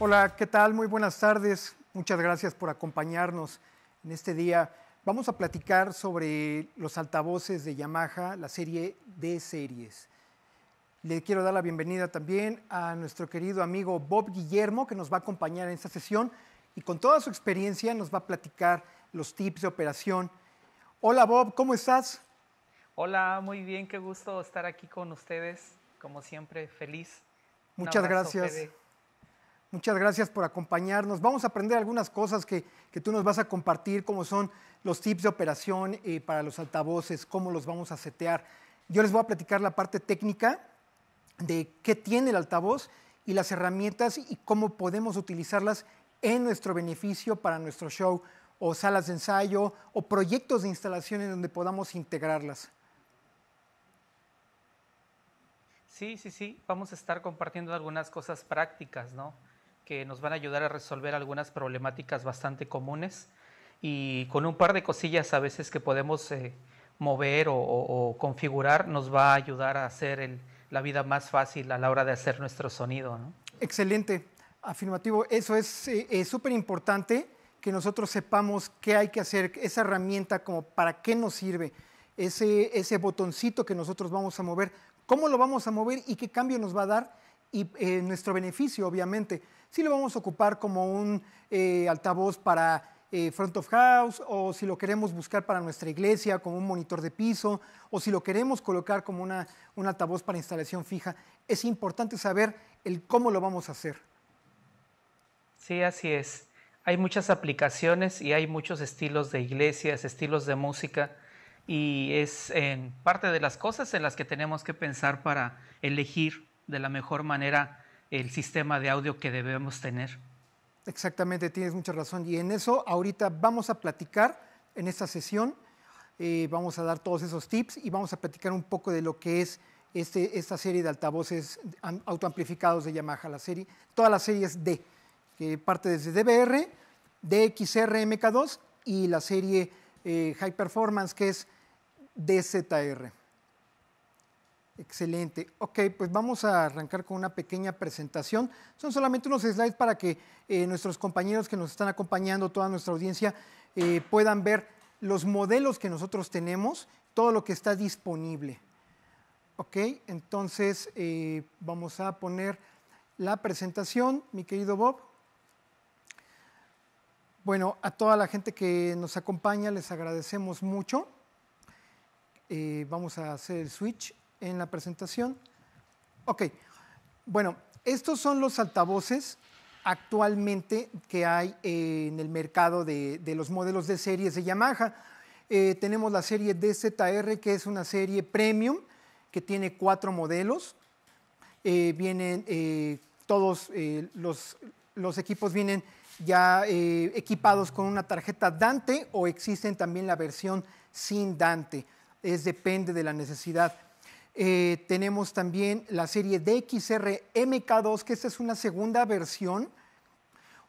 Hola, ¿qué tal? Muy buenas tardes. Muchas gracias por acompañarnos en este día. Vamos a platicar sobre los altavoces de Yamaha, la serie D series. Le quiero dar la bienvenida también a nuestro querido amigo Bob Guillermo, que nos va a acompañar en esta sesión y con toda su experiencia nos va a platicar los tips de operación. Hola Bob, ¿cómo estás? Hola, muy bien, qué gusto estar aquí con ustedes, como siempre, feliz. Muchas gracias. Muchas gracias por acompañarnos. Vamos a aprender algunas cosas que, tú nos vas a compartir, como son los tips de operación eh, para los altavoces, cómo los vamos a setear. Yo les voy a platicar la parte técnica de qué tiene el altavoz y las herramientas y cómo podemos utilizarlas en nuestro beneficio para nuestro show o salas de ensayo o proyectos de instalación en donde podamos integrarlas. Sí, sí, sí, vamos a estar compartiendo algunas cosas prácticas, ¿no? que nos van a ayudar a resolver algunas problemáticas bastante comunes y con un par de cosillas a veces que podemos eh, mover o, configurar nos va a ayudar a hacer la vida más fácil a la hora de hacer nuestro sonido. Excelente, afirmativo. Eso es eh, eh, súper importante que nosotros sepamos qué hay que hacer, esa herramienta, como para qué nos sirve, ese, ese botoncito que nosotros vamos a mover, cómo lo vamos a mover y qué cambio nos va a dar y eh, nuestro beneficio, obviamente. Si lo vamos a ocupar como un eh, altavoz para eh, front of house o si lo queremos buscar para nuestra iglesia como un monitor de piso o si lo queremos colocar como una, un altavoz para instalación fija, es importante saber el cómo lo vamos a hacer. Sí, así es. Hay muchas aplicaciones y hay muchos estilos de iglesias, estilos de música y es parte de las cosas en las que tenemos que pensar para elegir de la mejor manera el sistema de audio que debemos tener. Exactamente, tienes mucha razón. Y en eso ahorita vamos a platicar en esta sesión, eh, vamos a dar todos esos tips y vamos a platicar un poco de lo que es este, esta serie de altavoces autoamplificados de Yamaha, la serie, todas las series D, que parte desde DBR, DXR MK2 y la serie eh, High Performance, que es DZR. Excelente. Ok, pues vamos a arrancar con una pequeña presentación. Son solamente unos slides para que eh, nuestros compañeros que nos están acompañando, toda nuestra audiencia, eh, puedan ver los modelos que nosotros tenemos, todo lo que está disponible. Ok, entonces eh, vamos a poner la presentación, mi querido Bob. Bueno, a toda la gente que nos acompaña les agradecemos mucho. vamos a hacer el switch en la presentación. Ok, bueno, estos son los altavoces actualmente que hay en el mercado de, los modelos de series de Yamaha. Eh, tenemos la serie DZR, que es una serie premium, que tiene cuatro modelos. Eh, vienen eh, todos los, los, equipos vienen ya equipados con una tarjeta Dante o existen también la versión sin Dante. Es depende de la necesidad. Eh, tenemos también la serie DXR MK2, que esta es una segunda versión,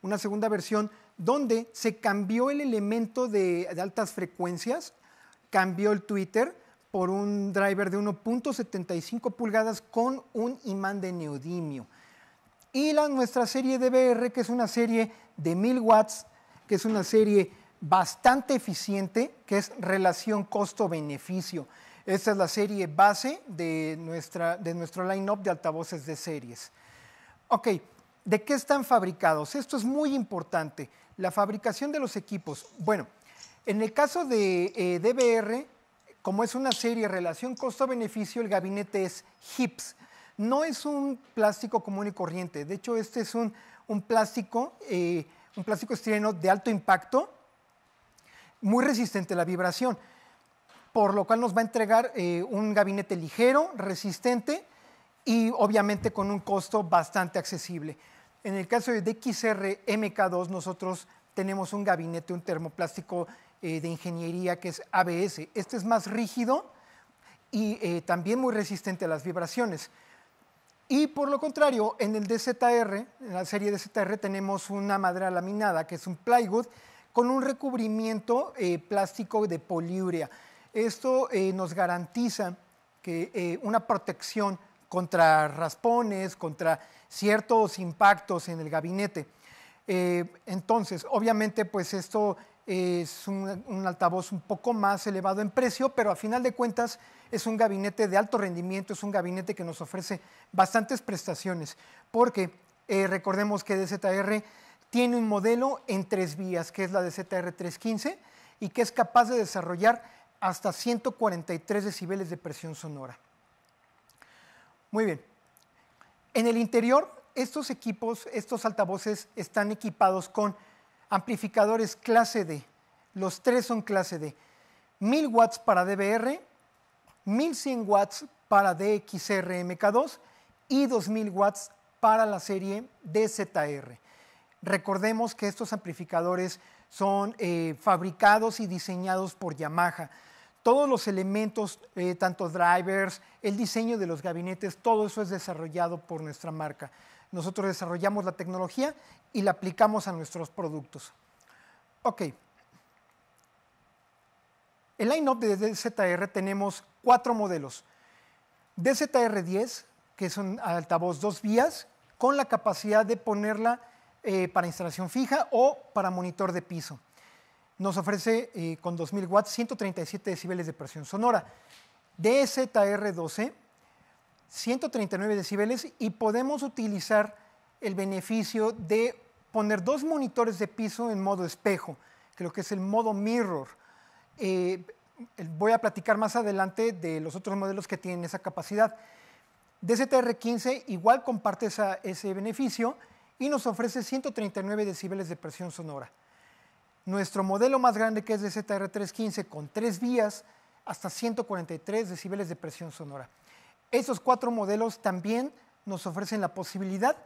una segunda versión donde se cambió el elemento de, altas frecuencias, cambió el Twitter por un driver de 1.75 pulgadas con un imán de neodimio. Y la, nuestra serie DBR, que es una serie de 1000 watts, que es una serie bastante eficiente, que es relación costo-beneficio. Esta es la serie base de, nuestro line-up de altavoces de series. Ok, ¿de qué están fabricados? Esto es muy importante. La fabricación de los equipos. Bueno, en el caso de eh, DBR, como es una serie relación costo-beneficio, el gabinete es HIPS. No es un plástico común y corriente. De hecho, este es un, un plástico, eh, un plástico de alto impacto, muy resistente a la vibración por lo cual nos va a entregar eh, un gabinete ligero, resistente y obviamente con un costo bastante accesible. En el caso de Dxr MK2, nosotros tenemos un gabinete, un termoplástico eh, de ingeniería que es ABS. Este es más rígido y eh, también muy resistente a las vibraciones. Y por lo contrario, en el DZR, en la serie DZR, tenemos una madera laminada que es un plywood con un recubrimiento plástico de poliurea. Esto eh, nos garantiza que, eh, una protección contra raspones, contra ciertos impactos en el gabinete. Eh, entonces, obviamente, pues esto es un, altavoz un poco más elevado en precio, pero a final de cuentas es un gabinete de alto rendimiento, es un gabinete que nos ofrece bastantes prestaciones, porque recordemos que DZR tiene un modelo en tres vías, que es la DZR315 y que es capaz de desarrollar hasta 143 decibeles de presión sonora. Muy bien. En el interior, estos equipos, estos altavoces están equipados con amplificadores clase D. Los tres son clase D. 1000 watts para DBR, 1100 watts para DXRMK2 y 2000 watts para la serie DZR. Recordemos que estos amplificadores son eh, fabricados y diseñados por Yamaha todos los elementos, eh, tanto drivers, el diseño de los gabinetes, todo eso es desarrollado por nuestra marca. Nosotros desarrollamos la tecnología y la aplicamos a nuestros productos. Ok. El line-up de DZR tenemos cuatro modelos. DZR10, que es un altavoz dos vías, con la capacidad de ponerla eh, para instalación fija o para monitor de piso nos ofrece eh, con 2000 watts 137 decibeles de presión sonora. DZR12, 139 decibeles y podemos utilizar el beneficio de poner dos monitores de piso en modo espejo, que lo que es el modo mirror. Eh, voy a platicar más adelante de los otros modelos que tienen esa capacidad. DZR15 igual comparte ese beneficio y nos ofrece 139 decibeles de presión sonora. Nuestro modelo más grande que es de ZR315 con tres vías hasta 143 decibeles de presión sonora. Esos cuatro modelos también nos ofrecen la posibilidad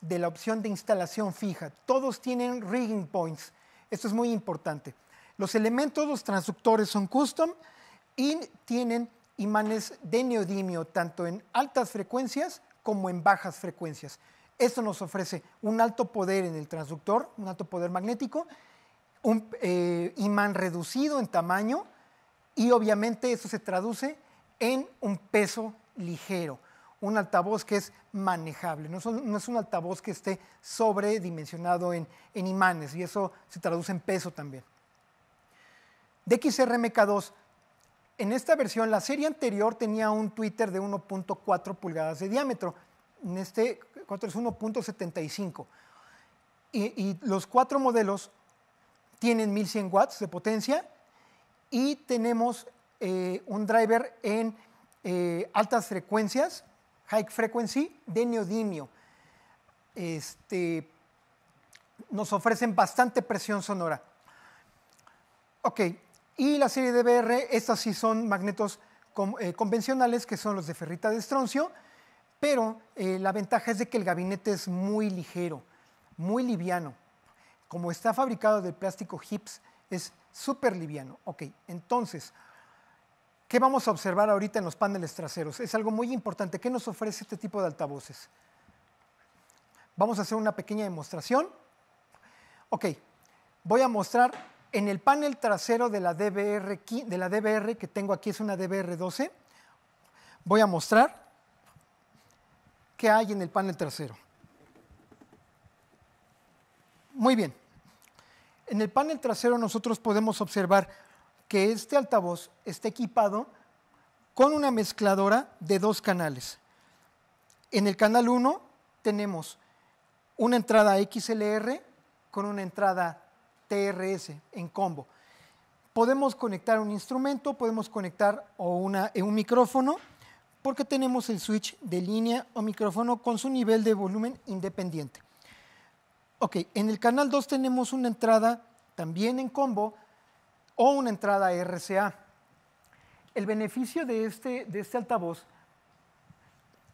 de la opción de instalación fija. Todos tienen rigging points. Esto es muy importante. Los elementos, los transductores son custom y tienen imanes de neodimio tanto en altas frecuencias como en bajas frecuencias. Esto nos ofrece un alto poder en el transductor, un alto poder magnético un eh, imán reducido en tamaño y obviamente eso se traduce en un peso ligero, un altavoz que es manejable, no, es un altavoz que esté sobredimensionado en, imanes y eso se traduce en peso también. DXRMK2, en esta versión, la serie anterior tenía un Twitter de 1.4 pulgadas de diámetro, en este 4 es 1.75. y, los cuatro modelos tienen 1100 watts de potencia y tenemos eh, un driver en eh, altas frecuencias, high frequency, de neodimio. Este, nos ofrecen bastante presión sonora. Ok, y la serie de BR, estas sí son magnetos eh, convencionales, que son los de ferrita de estroncio, pero la ventaja es de que el gabinete es muy ligero, muy liviano como está fabricado de plástico HIPS, es súper liviano. Ok, entonces, ¿qué vamos a observar ahorita en los paneles traseros? Es algo muy importante. ¿Qué nos ofrece este tipo de altavoces? Vamos a hacer una pequeña demostración. Ok, voy a mostrar en el panel trasero de la DBR, de la DBR que tengo aquí, es una DBR12. Voy a mostrar qué hay en el panel trasero. Muy bien. En el panel trasero nosotros podemos observar que este altavoz está equipado con una mezcladora de dos canales. En el canal 1 tenemos una entrada XLR con una entrada TRS en combo. Podemos conectar un instrumento, podemos conectar o una, eh, un micrófono, porque tenemos el switch de línea o micrófono con su nivel de volumen independiente. Ok, en el canal 2 tenemos una entrada también en combo o una entrada RCA. El beneficio de este, de este altavoz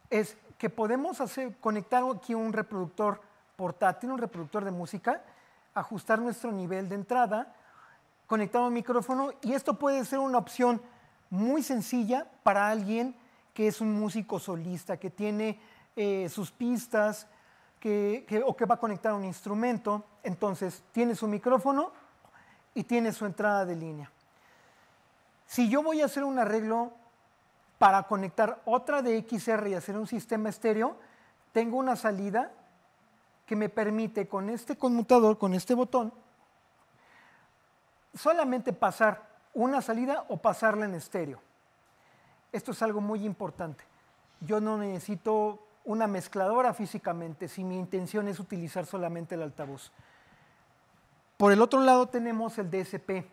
es que podemos hacer, conectar aquí un reproductor portátil, un reproductor de música, ajustar nuestro nivel de entrada, conectar un micrófono y esto puede ser una opción muy sencilla para alguien que es un músico solista, que tiene eh, sus pistas, o que va a conectar un instrumento. Entonces, tiene su micrófono y tiene su entrada de línea. Si yo voy a hacer un arreglo para conectar otra de XR y hacer un sistema estéreo, tengo una salida que me permite con este conmutador, con este botón, solamente pasar una salida o pasarla en estéreo. Esto es algo muy importante. Yo no necesito una mezcladora físicamente si mi intención es utilizar solamente el altavoz. Por el otro lado tenemos el DSP.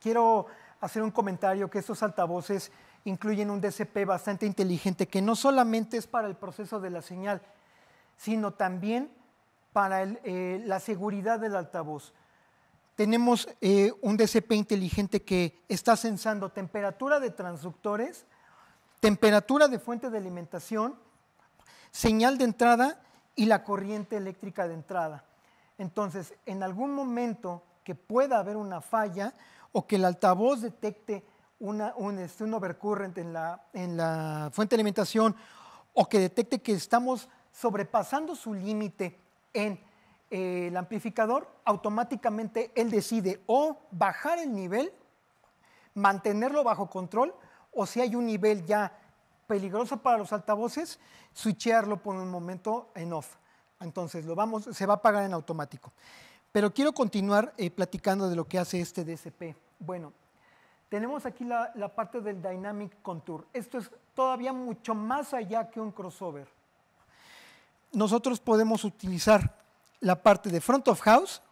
Quiero hacer un comentario que estos altavoces incluyen un DSP bastante inteligente que no solamente es para el proceso de la señal, sino también para eh, la seguridad del altavoz. Tenemos eh, un DSP inteligente que está sensando temperatura de transductores, temperatura de fuente de alimentación, señal de entrada y la corriente eléctrica de entrada. Entonces, en algún momento que pueda haber una falla o que el altavoz detecte este, un, overcurrent en la, en la fuente de alimentación o que detecte que estamos sobrepasando su límite en eh, el amplificador, automáticamente él decide o bajar el nivel, mantenerlo bajo control, o si hay un nivel ya peligroso para los altavoces switchearlo por un momento en off. Entonces, lo vamos, se va a apagar en automático. Pero quiero continuar eh, platicando de lo que hace este DSP. Bueno, tenemos aquí la, parte del Dynamic Contour. Esto es todavía mucho más allá que un crossover. Nosotros podemos utilizar la parte de front of house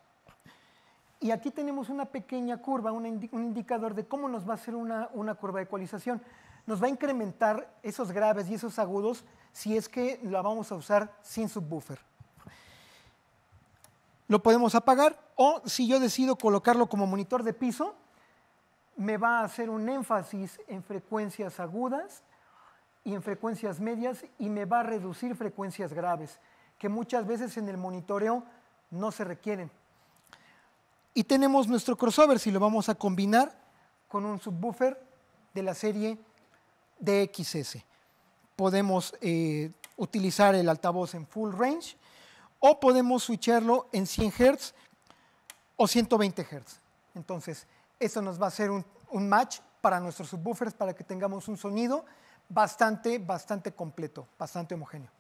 y aquí tenemos una pequeña curva, un, indicador de cómo nos va a hacer una, una curva de ecualización nos va a incrementar esos graves y esos agudos si es que la vamos a usar sin subwoofer. Lo podemos apagar o si yo decido colocarlo como monitor de piso, me va a hacer un énfasis en frecuencias agudas y en frecuencias medias y me va a reducir frecuencias graves, que muchas veces en el monitoreo no se requieren. Y tenemos nuestro crossover si lo vamos a combinar con un subwoofer de la serie DXS. Podemos eh, utilizar el altavoz en full range o podemos switcharlo en 100 Hz o 120 Hz. Entonces, eso nos va a hacer un, un match para nuestros subwoofers para que tengamos un sonido bastante, bastante completo, bastante homogéneo.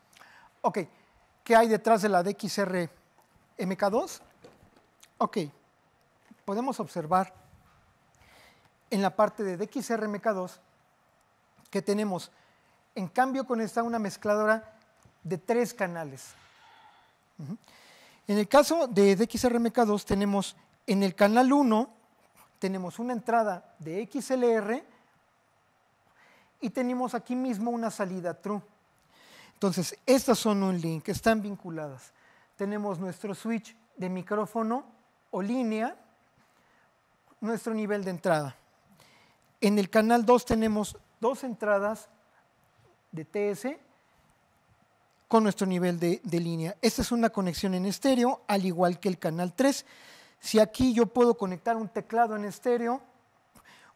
Ok, ¿qué hay detrás de la DXR MK2? Ok, podemos observar en la parte de DXR MK2 que tenemos. En cambio, con esta una mezcladora de tres canales. En el caso de XRMK2 tenemos en el canal 1 tenemos una entrada de XLR y tenemos aquí mismo una salida true. Entonces, estas son un link, están vinculadas. Tenemos nuestro switch de micrófono o línea, nuestro nivel de entrada. En el canal 2 tenemos dos entradas de TS con nuestro nivel de, línea. Esta es una conexión en estéreo, al igual que el canal 3. Si aquí yo puedo conectar un teclado en estéreo,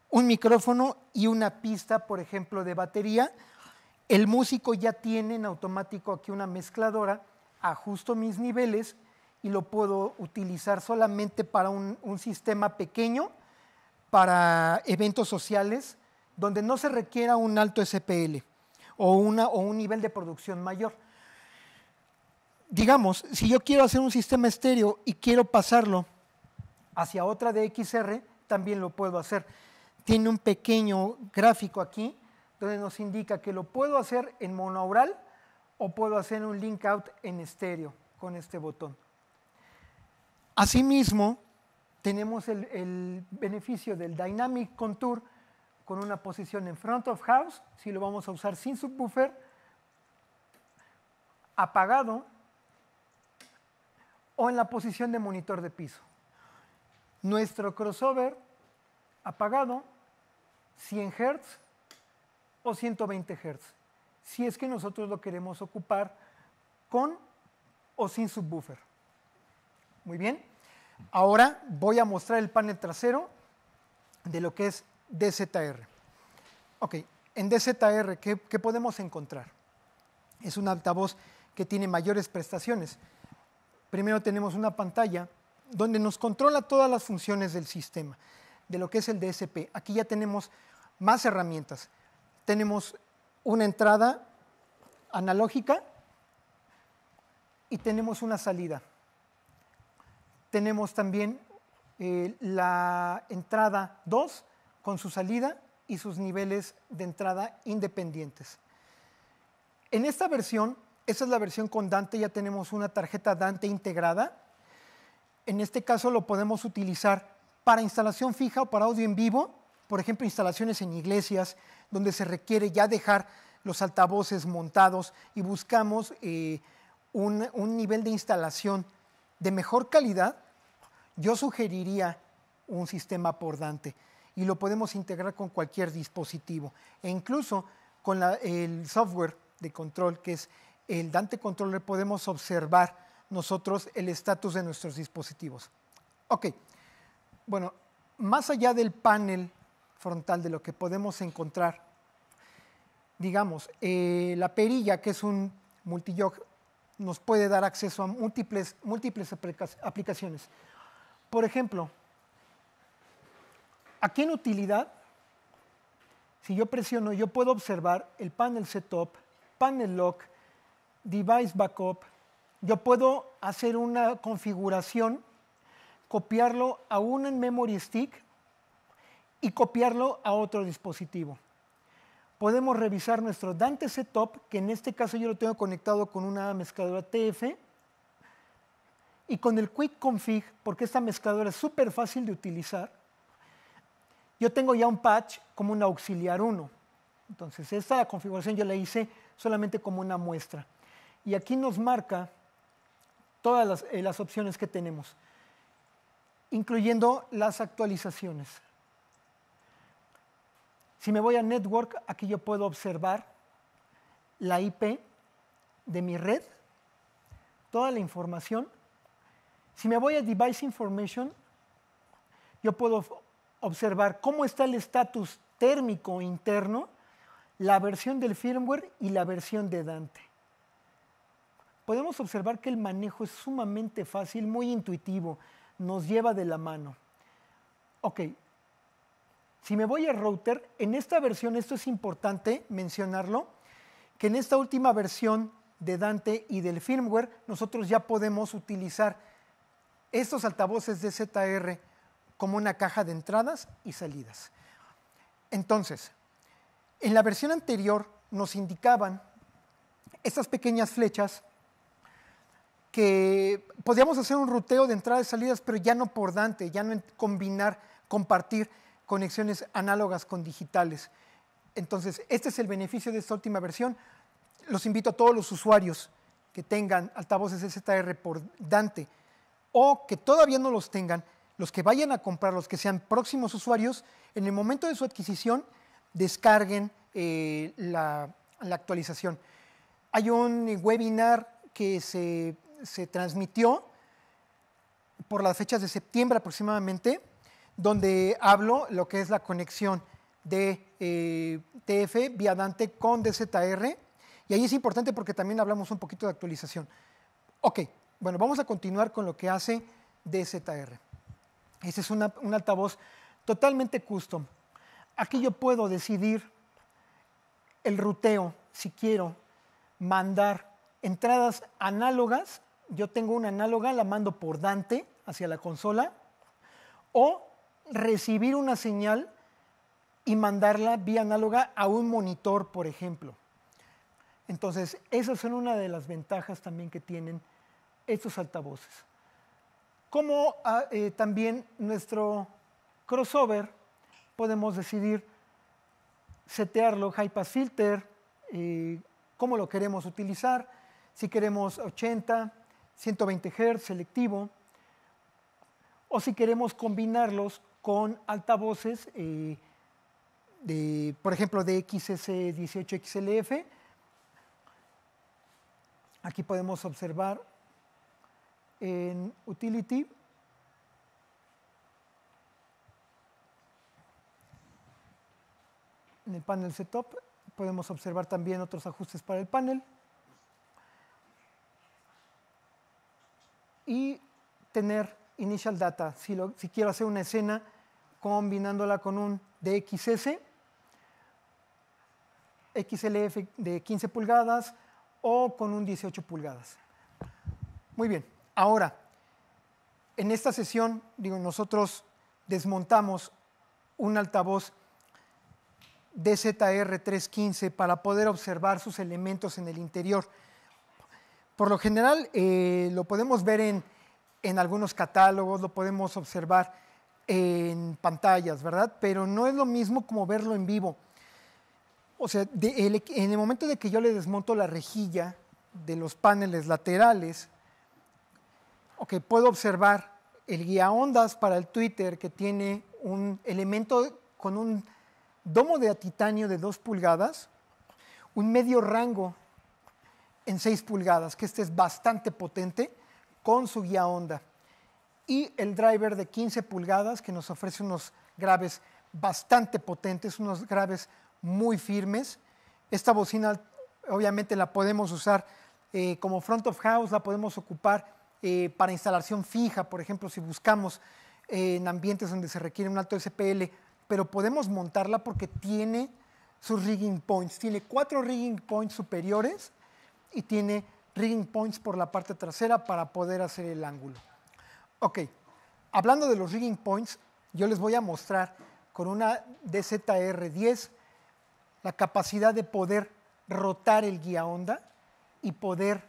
un micrófono y una pista, por ejemplo, de batería, el músico ya tiene en automático aquí una mezcladora, ajusto mis niveles y lo puedo utilizar solamente para un sistema pequeño, para eventos sociales, donde no se requiera un alto SPL o, un nivel de producción mayor. Digamos, si yo quiero hacer un sistema estéreo y quiero pasarlo hacia otra de XR, también lo puedo hacer. Tiene un pequeño gráfico aquí donde nos indica que lo puedo hacer en monoaural o puedo hacer un link out en estéreo con este botón. Asimismo, tenemos el beneficio del Dynamic Contour, con una posición en front of house, si lo vamos a usar sin subwoofer, apagado o en la posición de monitor de piso. Nuestro crossover apagado 100 Hz o 120 Hz, si es que nosotros lo queremos ocupar con o sin subwoofer. Muy bien, ahora voy a mostrar el panel trasero de lo que es DZR. Ok, en DZR, ¿qué, podemos encontrar? Es un altavoz que tiene mayores prestaciones. Primero tenemos una pantalla donde nos controla todas las funciones del sistema, de lo que es el DSP. Aquí ya tenemos más herramientas. Tenemos una entrada analógica y tenemos una salida. Tenemos también eh, la entrada 2 con su salida y sus niveles de entrada independientes. En esta versión, esa es la versión con Dante, ya tenemos una tarjeta Dante integrada. En este caso lo podemos utilizar para instalación fija o para audio en vivo, por ejemplo, instalaciones en iglesias, donde se requiere ya dejar los altavoces montados y buscamos eh, un nivel de instalación de mejor calidad, yo sugeriría un sistema por Dante y lo podemos integrar con cualquier dispositivo e incluso con el software de control que es el Dante Controller podemos observar nosotros el estatus de nuestros dispositivos. Ok, bueno, más allá del panel frontal de lo que podemos encontrar, digamos, eh, la perilla, que es un multijog, nos puede dar acceso a múltiples, múltiples aplicaciones. Por ejemplo, Aquí en utilidad? Si yo presiono, yo puedo observar el panel setup, panel lock, device backup. Yo puedo hacer una configuración, copiarlo a un memory stick y copiarlo a otro dispositivo. Podemos revisar nuestro Dante Setup, que en este caso yo lo tengo conectado con una mezcladora TF, y con el Quick Config, porque esta mezcladora es súper fácil de utilizar, yo tengo ya un patch como un auxiliar 1. Entonces, esta configuración yo la hice solamente como una muestra. Y aquí nos marca todas las, eh, las opciones que tenemos, incluyendo las actualizaciones. Si me voy a Network, aquí yo puedo observar la IP de mi red, toda la información. Si me voy a Device Information, yo puedo observar cómo está el estatus térmico interno, la versión del firmware y la versión de Dante. Podemos observar que el manejo es sumamente fácil, muy intuitivo, nos lleva de la mano. Ok, si me voy a router, en esta versión, esto es importante mencionarlo, que en esta última versión de Dante y del firmware, nosotros ya podemos utilizar estos altavoces de ZR como una caja de entradas y salidas. Entonces, en la versión anterior nos indicaban estas pequeñas flechas que podíamos hacer un ruteo de entradas y salidas, pero ya no por Dante, ya no combinar, compartir conexiones análogas con digitales. Entonces, este es el beneficio de esta última versión. Los invito a todos los usuarios que tengan altavoces STR por Dante o que todavía no los tengan, los que vayan a comprar, los que sean próximos usuarios, en el momento de su adquisición descarguen eh, la, actualización. Hay un webinar que se, transmitió por las fechas de septiembre aproximadamente, donde hablo lo que es la conexión de eh, TF vía Dante con DZR. Y ahí es importante porque también hablamos un poquito de actualización. Ok, bueno, vamos a continuar con lo que hace DZR. Ese es un altavoz totalmente custom. Aquí yo puedo decidir el ruteo, si quiero mandar entradas análogas, yo tengo una análoga, la mando por Dante hacia la consola, o recibir una señal y mandarla vía análoga a un monitor, por ejemplo. Entonces, esas son una de las ventajas también que tienen estos altavoces como ah, eh, también nuestro crossover podemos decidir setearlo, high pass filter, eh, cómo lo queremos utilizar, si queremos 80, 120 Hz selectivo, o si queremos combinarlos con altavoces, eh, de, por ejemplo, de XS18XLF. Aquí podemos observar en Utility. En el panel Setup podemos observar también otros ajustes para el panel. Y tener Initial Data. Si, si quiero hacer una escena combinándola con un DXS, XLF de 15 pulgadas o con un 18 pulgadas. Muy bien. Ahora, en esta sesión, digo, nosotros desmontamos un altavoz DZR315 para poder observar sus elementos en el interior. Por lo general, eh, lo podemos ver en, algunos catálogos, lo podemos observar en pantallas, ¿verdad? Pero no es lo mismo como verlo en vivo. O sea, en el momento de que yo le desmonto la rejilla de los paneles laterales, ok, puedo observar el guía ondas para el Twitter que tiene un elemento con un domo de titanio de 2 pulgadas, un medio rango en 6 pulgadas, que este es bastante potente, con su guía onda. Y el driver de 15 pulgadas que nos ofrece unos graves bastante potentes, unos graves muy firmes. Esta bocina obviamente la podemos usar eh, como front of house, la podemos ocupar eh, para instalación fija, por ejemplo, si buscamos eh, en ambientes donde se requiere un alto SPL, pero podemos montarla porque tiene sus rigging points. Tiene cuatro rigging points superiores y tiene rigging points por la parte trasera para poder hacer el ángulo. Ok, hablando de los rigging points, yo les voy a mostrar con una DZR10 la capacidad de poder rotar el guía onda y poder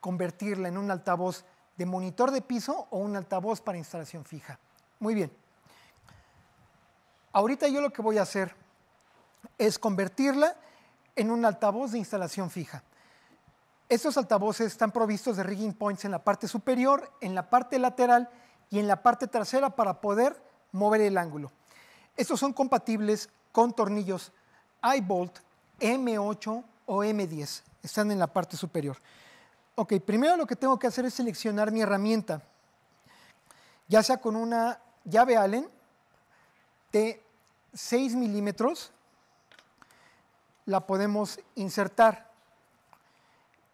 convertirla en un altavoz de monitor de piso o un altavoz para instalación fija. Muy bien. Ahorita yo lo que voy a hacer es convertirla en un altavoz de instalación fija. Estos altavoces están provistos de rigging points en la parte superior, en la parte lateral y en la parte trasera para poder mover el ángulo. Estos son compatibles con tornillos iBolt M8 o M10. Están en la parte superior. Ok, primero lo que tengo que hacer es seleccionar mi herramienta, ya sea con una llave Allen de 6 milímetros, la podemos insertar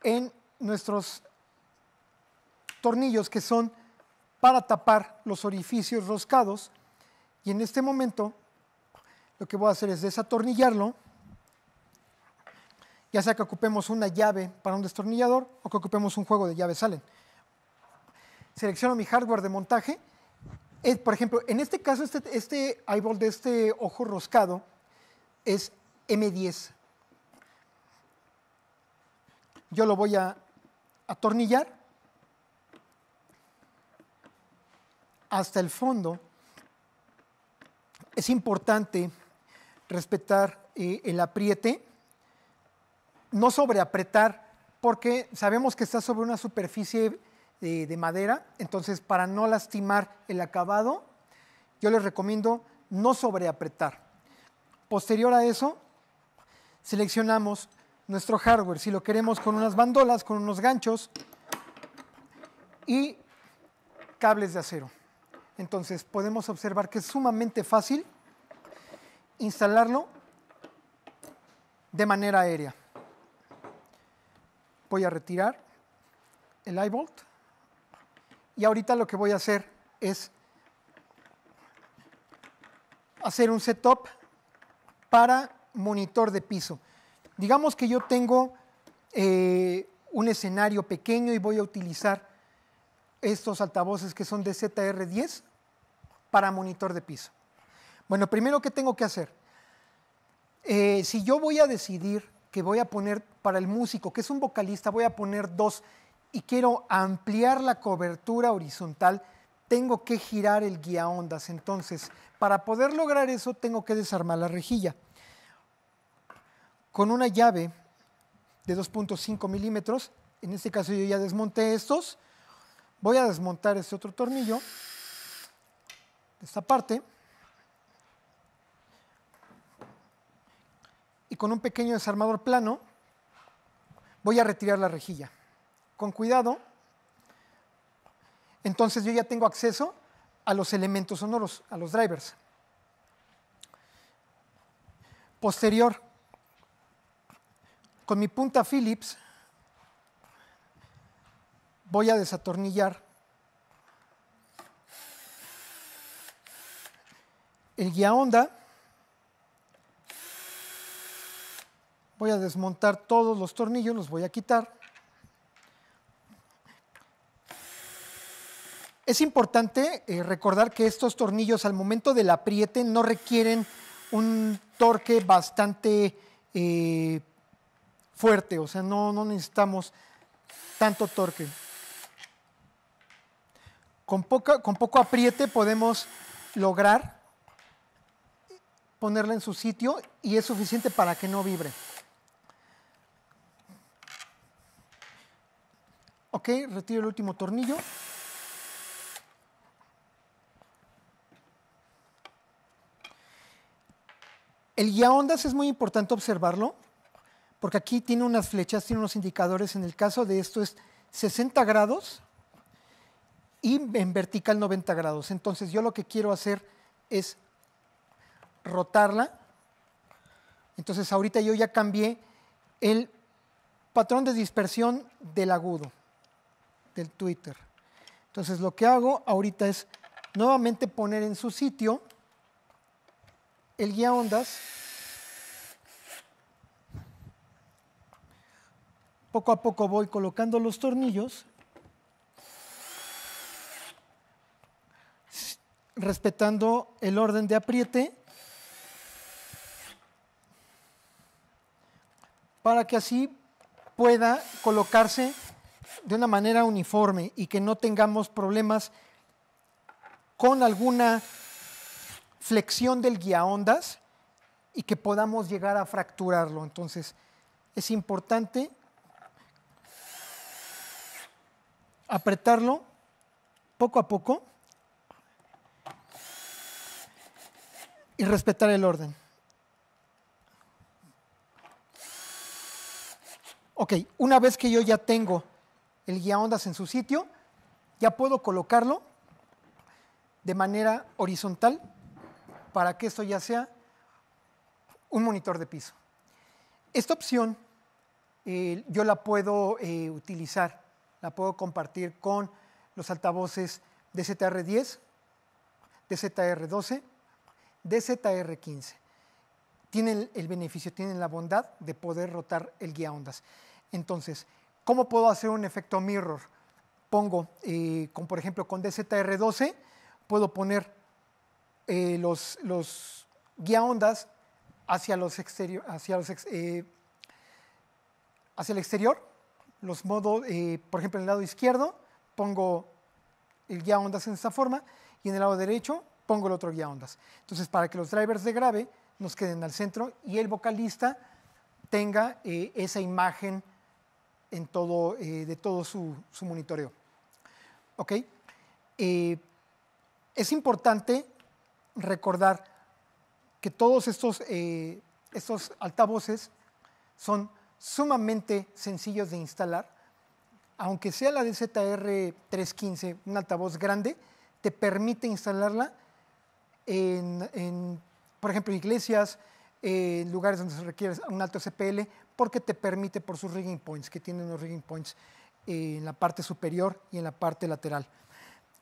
en nuestros tornillos que son para tapar los orificios roscados y en este momento lo que voy a hacer es desatornillarlo ya sea que ocupemos una llave para un destornillador o que ocupemos un juego de llaves salen Selecciono mi hardware de montaje. por ejemplo, en este caso, este, este, eyeball de este ojo roscado es M10. Yo lo voy a atornillar hasta el fondo. Es importante respetar eh, el apriete no sobreapretar, porque sabemos que está sobre una superficie eh, de, madera, entonces para no lastimar el acabado, yo les recomiendo no sobreapretar. Posterior a eso, seleccionamos nuestro hardware, si lo queremos con unas bandolas, con unos ganchos y cables de acero. Entonces podemos observar que es sumamente fácil instalarlo de manera aérea voy a retirar el iVolt y ahorita lo que voy a hacer es hacer un setup para monitor de piso. Digamos que yo tengo eh, un escenario pequeño y voy a utilizar estos altavoces que son de ZR10 para monitor de piso. Bueno, primero, ¿qué tengo que hacer? Eh, si yo voy a decidir que voy a poner para el músico, que es un vocalista, voy a poner dos y quiero ampliar la cobertura horizontal, tengo que girar el guía ondas. Entonces, para poder lograr eso, tengo que desarmar la rejilla. Con una llave de 2.5 milímetros, en este caso yo ya desmonté estos, voy a desmontar este otro tornillo, esta parte, con un pequeño desarmador plano voy a retirar la rejilla. Con cuidado, entonces yo ya tengo acceso a los elementos sonoros, a los drivers. Posterior, con mi punta Phillips voy a desatornillar el guía onda Voy a desmontar todos los tornillos, los voy a quitar. Es importante eh, recordar que estos tornillos al momento del apriete no requieren un torque bastante eh, fuerte, o sea, no, necesitamos tanto torque. Con, con, poco apriete podemos lograr ponerla en su sitio y es suficiente para que no vibre. Ok, retiro el último tornillo. El guía ondas es muy importante observarlo, porque aquí tiene unas flechas, tiene unos indicadores. En el caso de esto es 60 grados y en vertical 90 grados. Entonces yo lo que quiero hacer es rotarla. Entonces ahorita yo ya cambié el patrón de dispersión del agudo del Twitter. Entonces lo que hago ahorita es nuevamente poner en su sitio el guía ondas. Poco a poco voy colocando los tornillos, respetando el orden de apriete, para que así pueda colocarse de una manera uniforme y que no tengamos problemas con alguna flexión del ondas y que podamos llegar a fracturarlo. Entonces, es importante apretarlo poco a poco y respetar el orden. Ok, una vez que yo ya tengo el guía ondas en su sitio, ya puedo colocarlo de manera horizontal para que esto ya sea un monitor de piso. Esta opción eh, yo la puedo eh, utilizar, la puedo compartir con los altavoces DZR10, DZR12, DZR15. Tienen el beneficio, tienen la bondad de poder rotar el guía ondas. Entonces, ¿Cómo puedo hacer un efecto mirror? Pongo, eh, por ejemplo, con DZR12, puedo poner eh, los, guía ondas hacia, los hacia, los eh, hacia el exterior. Los modos, por ejemplo, en el lado izquierdo pongo el guía ondas en esta forma y en el lado derecho pongo el otro guía ondas. Entonces, para que los drivers de grave nos queden al centro y el vocalista tenga esa imagen en todo, eh, de todo su, monitoreo. ¿Ok? Eh, es importante recordar que todos estos, eh, estos altavoces son sumamente sencillos de instalar. Aunque sea la DZR315, un altavoz grande, te permite instalarla en, en por ejemplo, iglesias, en lugares donde se requiere un alto CPL porque te permite por sus rigging points, que tienen unos rigging points eh, en la parte superior y en la parte lateral.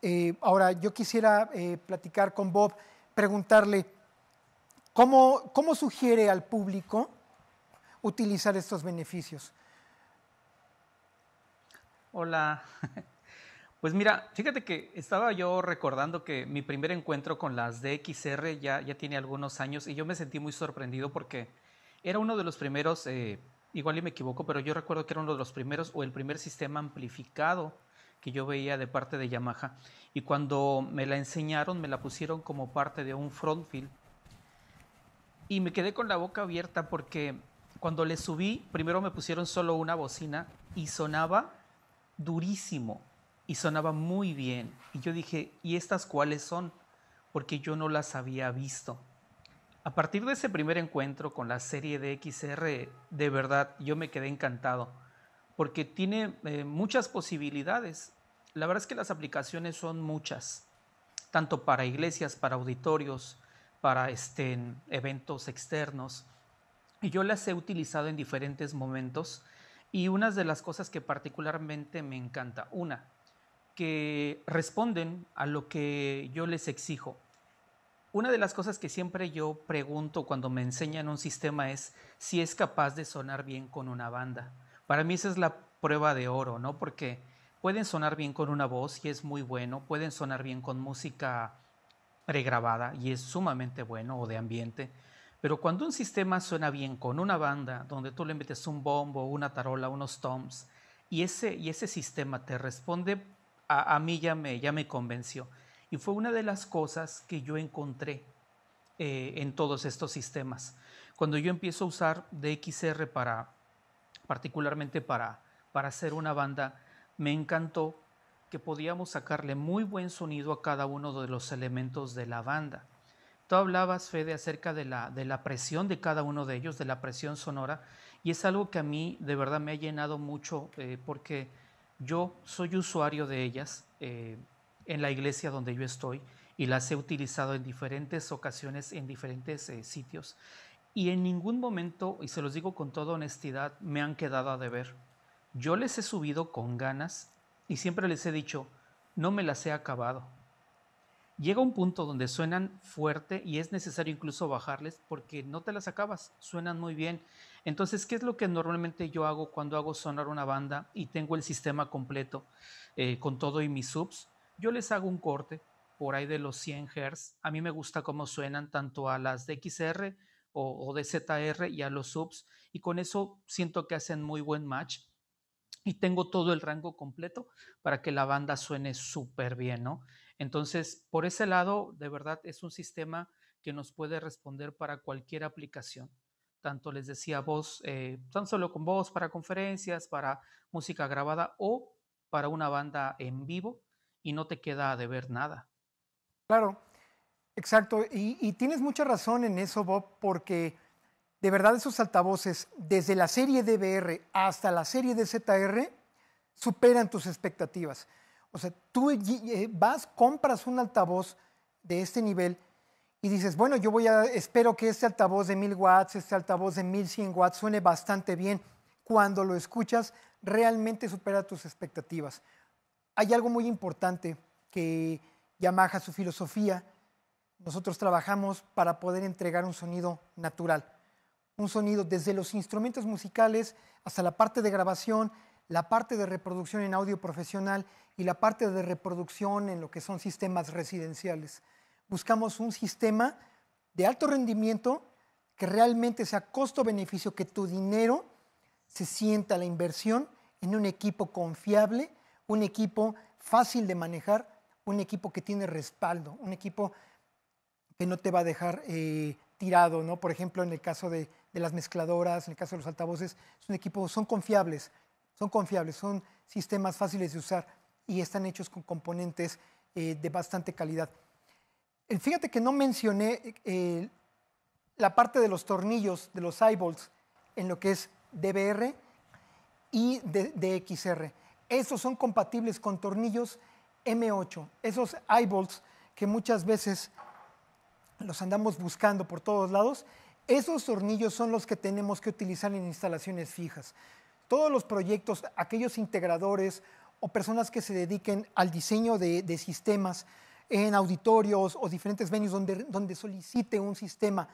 Eh, ahora, yo quisiera eh, platicar con Bob, preguntarle cómo, cómo sugiere al público utilizar estos beneficios. Hola. Pues mira, fíjate que estaba yo recordando que mi primer encuentro con las DXR ya, ya tiene algunos años y yo me sentí muy sorprendido porque era uno de los primeros, eh, igual y me equivoco, pero yo recuerdo que era uno de los primeros o el primer sistema amplificado que yo veía de parte de Yamaha. Y cuando me la enseñaron, me la pusieron como parte de un front field. Y me quedé con la boca abierta porque cuando le subí, primero me pusieron solo una bocina y sonaba durísimo y sonaba muy bien. Y yo dije, ¿y estas cuáles son? Porque yo no las había visto. A partir de ese primer encuentro con la serie de XR, de verdad yo me quedé encantado, porque tiene eh, muchas posibilidades. La verdad es que las aplicaciones son muchas, tanto para iglesias, para auditorios, para este, eventos externos. Y yo las he utilizado en diferentes momentos y una de las cosas que particularmente me encanta, una, que responden a lo que yo les exijo. Una de las cosas que siempre yo pregunto cuando me enseñan un sistema es si es capaz de sonar bien con una banda. Para mí esa es la prueba de oro, ¿no? Porque pueden sonar bien con una voz y es muy bueno, pueden sonar bien con música pregrabada y es sumamente bueno o de ambiente, pero cuando un sistema suena bien con una banda donde tú le metes un bombo, una tarola, unos toms y ese, y ese sistema te responde, a, mí ya me, ya me convenció. Y fue una de las cosas que yo encontré eh, en todos estos sistemas. Cuando yo empiezo a usar DXR para, particularmente para, para hacer una banda, me encantó que podíamos sacarle muy buen sonido a cada uno de los elementos de la banda. Tú hablabas, Fede, acerca de la, de la presión de cada uno de ellos, de la presión sonora, y es algo que a mí de verdad me ha llenado mucho eh, porque yo soy usuario de ellas. Eh, en la iglesia donde yo estoy y las he utilizado en diferentes ocasiones, en diferentes eh, sitios. Y en ningún momento, y se los digo con toda honestidad, me han quedado a deber. Yo les he subido con ganas y siempre les he dicho, no me las he acabado. Llega un punto donde suenan fuerte y es necesario incluso bajarles porque no te las acabas, suenan muy bien. Entonces, ¿qué es lo que normalmente yo hago cuando hago sonar una banda y tengo el sistema completo eh, con todo y mis subs? yo les hago un corte por ahí de los 100 Hz. A mí me gusta cómo suenan tanto a las de XR o, de ZR y a los subs y con eso siento que hacen muy buen match y tengo todo el rango completo para que la banda suene súper bien, ¿no? Entonces, por ese lado, de verdad es un sistema que nos puede responder para cualquier aplicación. Tanto les decía voz, eh, tan solo con voz para conferencias, para música grabada o para una banda en vivo y no te queda de ver nada. Claro, exacto. Y, tienes mucha razón en eso, Bob, porque de verdad esos altavoces, desde la serie DBR hasta la serie DZR, superan tus expectativas. O sea, tú eh, vas, compras un altavoz de este nivel y dices, bueno, yo voy a, espero que este altavoz de 1000 watts, este altavoz de 1100 watts suene bastante bien. Cuando lo escuchas, realmente supera tus expectativas hay algo muy importante que Yamaha, su filosofía, nosotros trabajamos para poder entregar un sonido natural, un sonido desde los instrumentos musicales hasta la parte de grabación, la parte de reproducción en audio profesional y la parte de reproducción en lo que son sistemas residenciales. Buscamos un sistema de alto rendimiento que realmente sea costo-beneficio, que tu dinero se sienta la inversión en un equipo confiable un equipo fácil de manejar, un equipo que tiene respaldo, un equipo que no te va a dejar eh, tirado, ¿no? Por ejemplo, en el caso de, las mezcladoras, en el caso de los altavoces, es un equipo, son confiables, son confiables, son sistemas fáciles de usar y están hechos con componentes eh, de bastante calidad. Eh, fíjate que no mencioné la parte de los tornillos, de los eyeballs, en lo que es DBR y de, DXR. Esos son compatibles con tornillos M8, esos eyeballs que muchas veces los andamos buscando por todos lados. Esos tornillos son los que tenemos que utilizar en instalaciones fijas. Todos los proyectos, aquellos integradores o personas que se dediquen al diseño de, sistemas en auditorios o diferentes venues donde, donde solicite un sistema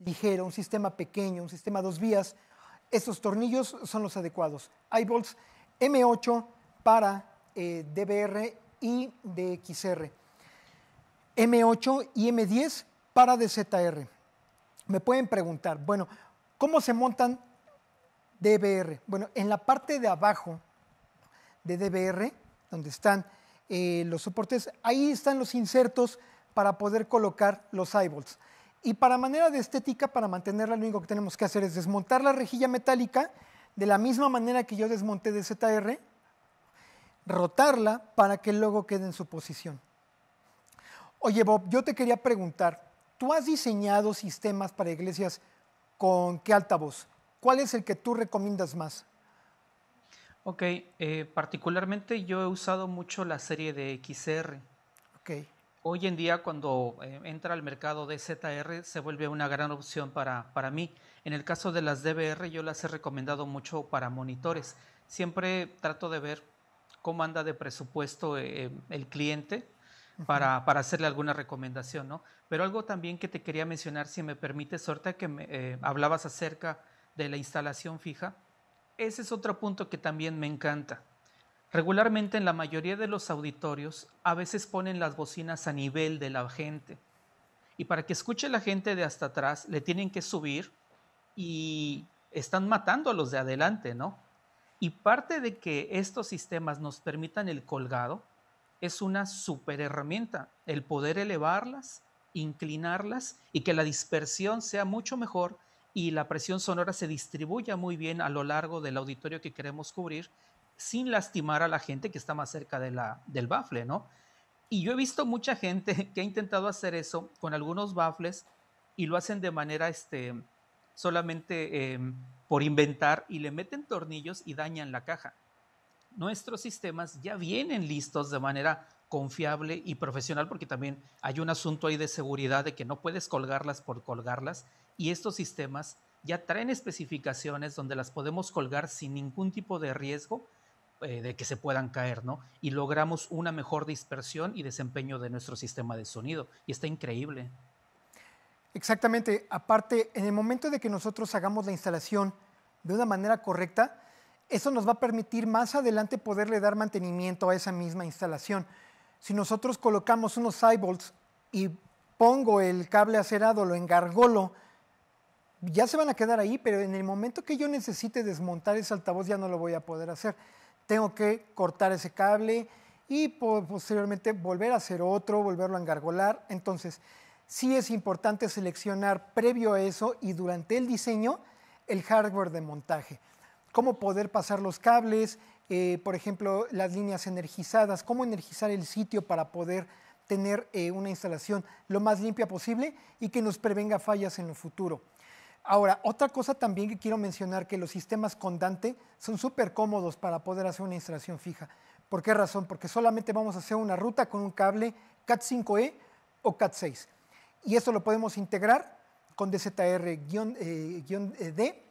ligero, un sistema pequeño, un sistema dos vías, esos tornillos son los adecuados. Eyeballs M8 para eh, DBR y DXR. M8 y M10 para DZR. Me pueden preguntar, bueno, ¿cómo se montan DBR? Bueno, en la parte de abajo de DBR, donde están eh, los soportes, ahí están los insertos para poder colocar los eyeballs. Y para manera de estética, para mantenerla, lo único que tenemos que hacer es desmontar la rejilla metálica, de la misma manera que yo desmonté de ZR, rotarla para que luego quede en su posición. Oye Bob, yo te quería preguntar, tú has diseñado sistemas para iglesias con qué altavoz? ¿Cuál es el que tú recomiendas más? Ok, eh, particularmente yo he usado mucho la serie de XR. Ok. Hoy en día cuando eh, entra al mercado de ZR se vuelve una gran opción para, para mí en el caso de las DVR yo las he recomendado mucho para monitores. Siempre trato de ver cómo anda de presupuesto eh, el cliente para, para, hacerle alguna recomendación, ¿no? Pero algo también que te quería mencionar, si me permites, ahorita que eh, hablabas acerca de la instalación fija, ese es otro punto que también me encanta. Regularmente en la mayoría de los auditorios a veces ponen las bocinas a nivel de la gente y para que escuche la gente de hasta atrás le tienen que subir y están matando a los de adelante, ¿no? Y parte de que estos sistemas nos permitan el colgado es una super herramienta, el poder elevarlas, inclinarlas y que la dispersión sea mucho mejor y la presión sonora se distribuya muy bien a lo largo del auditorio que queremos cubrir sin lastimar a la gente que está más cerca del bafle, ¿no? Y yo he visto mucha gente que ha intentado hacer eso con algunos bafles y lo hacen de manera este, solamente em, por inventar y le meten tornillos y dañan la caja. Nuestros sistemas ya vienen listos de manera confiable y profesional porque también hay un asunto ahí de seguridad de que no puedes colgarlas por colgarlas y estos sistemas ya traen especificaciones donde las podemos colgar sin ningún tipo de riesgo eh, de que se puedan caer, ¿no? Y logramos una mejor dispersión y desempeño de nuestro sistema de sonido y está increíble. Exactamente. Aparte, en el momento de que nosotros hagamos la instalación de una manera correcta, eso nos va a permitir más adelante poderle dar mantenimiento a esa misma instalación. Si nosotros colocamos unos eyebolts y pongo el cable acerado, lo engargolo, ya se van a quedar ahí, pero en el momento que yo necesite desmontar ese altavoz ya no lo voy a poder hacer. Tengo que cortar ese cable y posteriormente volver a hacer otro, volverlo a engargolar. Entonces, sí es importante seleccionar previo a eso y durante el diseño el hardware de montaje. Cómo poder pasar los cables, eh, por ejemplo, las líneas energizadas, cómo energizar el sitio para poder tener eh, una instalación lo más limpia posible y que nos prevenga fallas en el futuro. Ahora, otra cosa también que quiero mencionar, que los sistemas con Dante son súper cómodos para poder hacer una instalación fija. ¿Por qué razón? Porque solamente vamos a hacer una ruta con un cable CAT5E o CAT6 y eso lo podemos integrar con DZR-D eh, eh,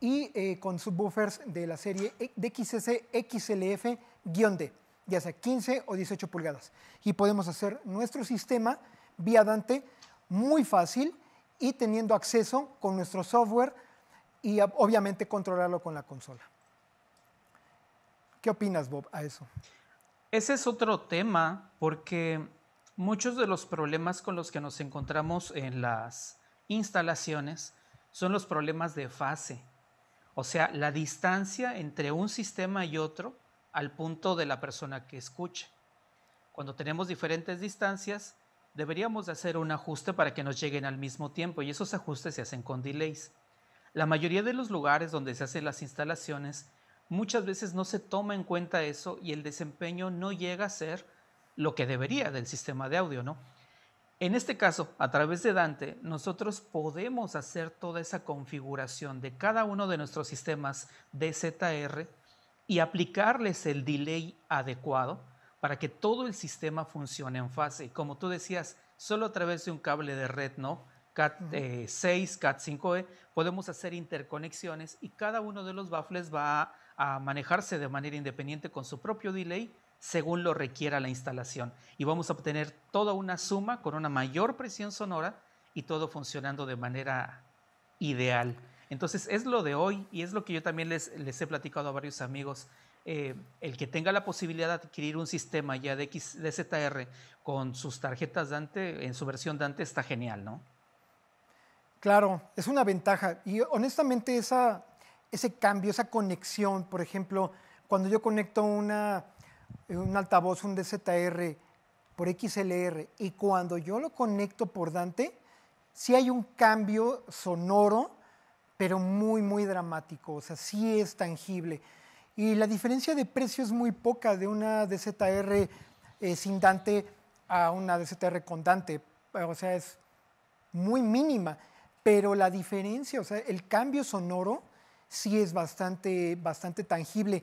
y eh, con subwoofers de la serie e, dxc XLF-D, ya sea 15 o 18 pulgadas. Y podemos hacer nuestro sistema vía Dante muy fácil y teniendo acceso con nuestro software y ah, obviamente controlarlo con la consola. ¿Qué opinas, Bob, a eso? Ese es otro tema porque Muchos de los problemas con los que nos encontramos en las instalaciones son los problemas de fase, o sea, la distancia entre un sistema y otro al punto de la persona que escucha. Cuando tenemos diferentes distancias, deberíamos hacer un ajuste para que nos lleguen al mismo tiempo y esos ajustes se hacen con delays. La mayoría de los lugares donde se hacen las instalaciones muchas veces no se toma en cuenta eso y el desempeño no llega a ser lo que debería del sistema de audio, ¿no? En este caso, a través de Dante, nosotros podemos hacer toda esa configuración de cada uno de nuestros sistemas DZR y aplicarles el delay adecuado para que todo el sistema funcione en fase. Como tú decías, solo a través de un cable de red, ¿no? CAT 6, eh, CAT 5E, podemos hacer interconexiones y cada uno de los baffles va a manejarse de manera independiente con su propio delay según lo requiera la instalación. Y vamos a obtener toda una suma con una mayor presión sonora y todo funcionando de manera ideal. Entonces es lo de hoy y es lo que yo también les, les he platicado a varios amigos. Eh, el que tenga la posibilidad de adquirir un sistema ya de, X, ZR con sus tarjetas Dante, en su versión Dante, está genial, ¿no? Claro, es una ventaja. Y honestamente esa, ese cambio, esa conexión, por ejemplo, cuando yo conecto una eh, un altavoz, un DZR por XLR, y cuando yo lo conecto por Dante, sí hay un cambio sonoro, pero muy, muy dramático, o sea, sí es tangible. Y la diferencia de precio es muy poca de una DZR eh, sin Dante a una DZR con Dante, eh, o sea, es muy mínima, pero la diferencia, o sea, el cambio sonoro sí es bastante, bastante tangible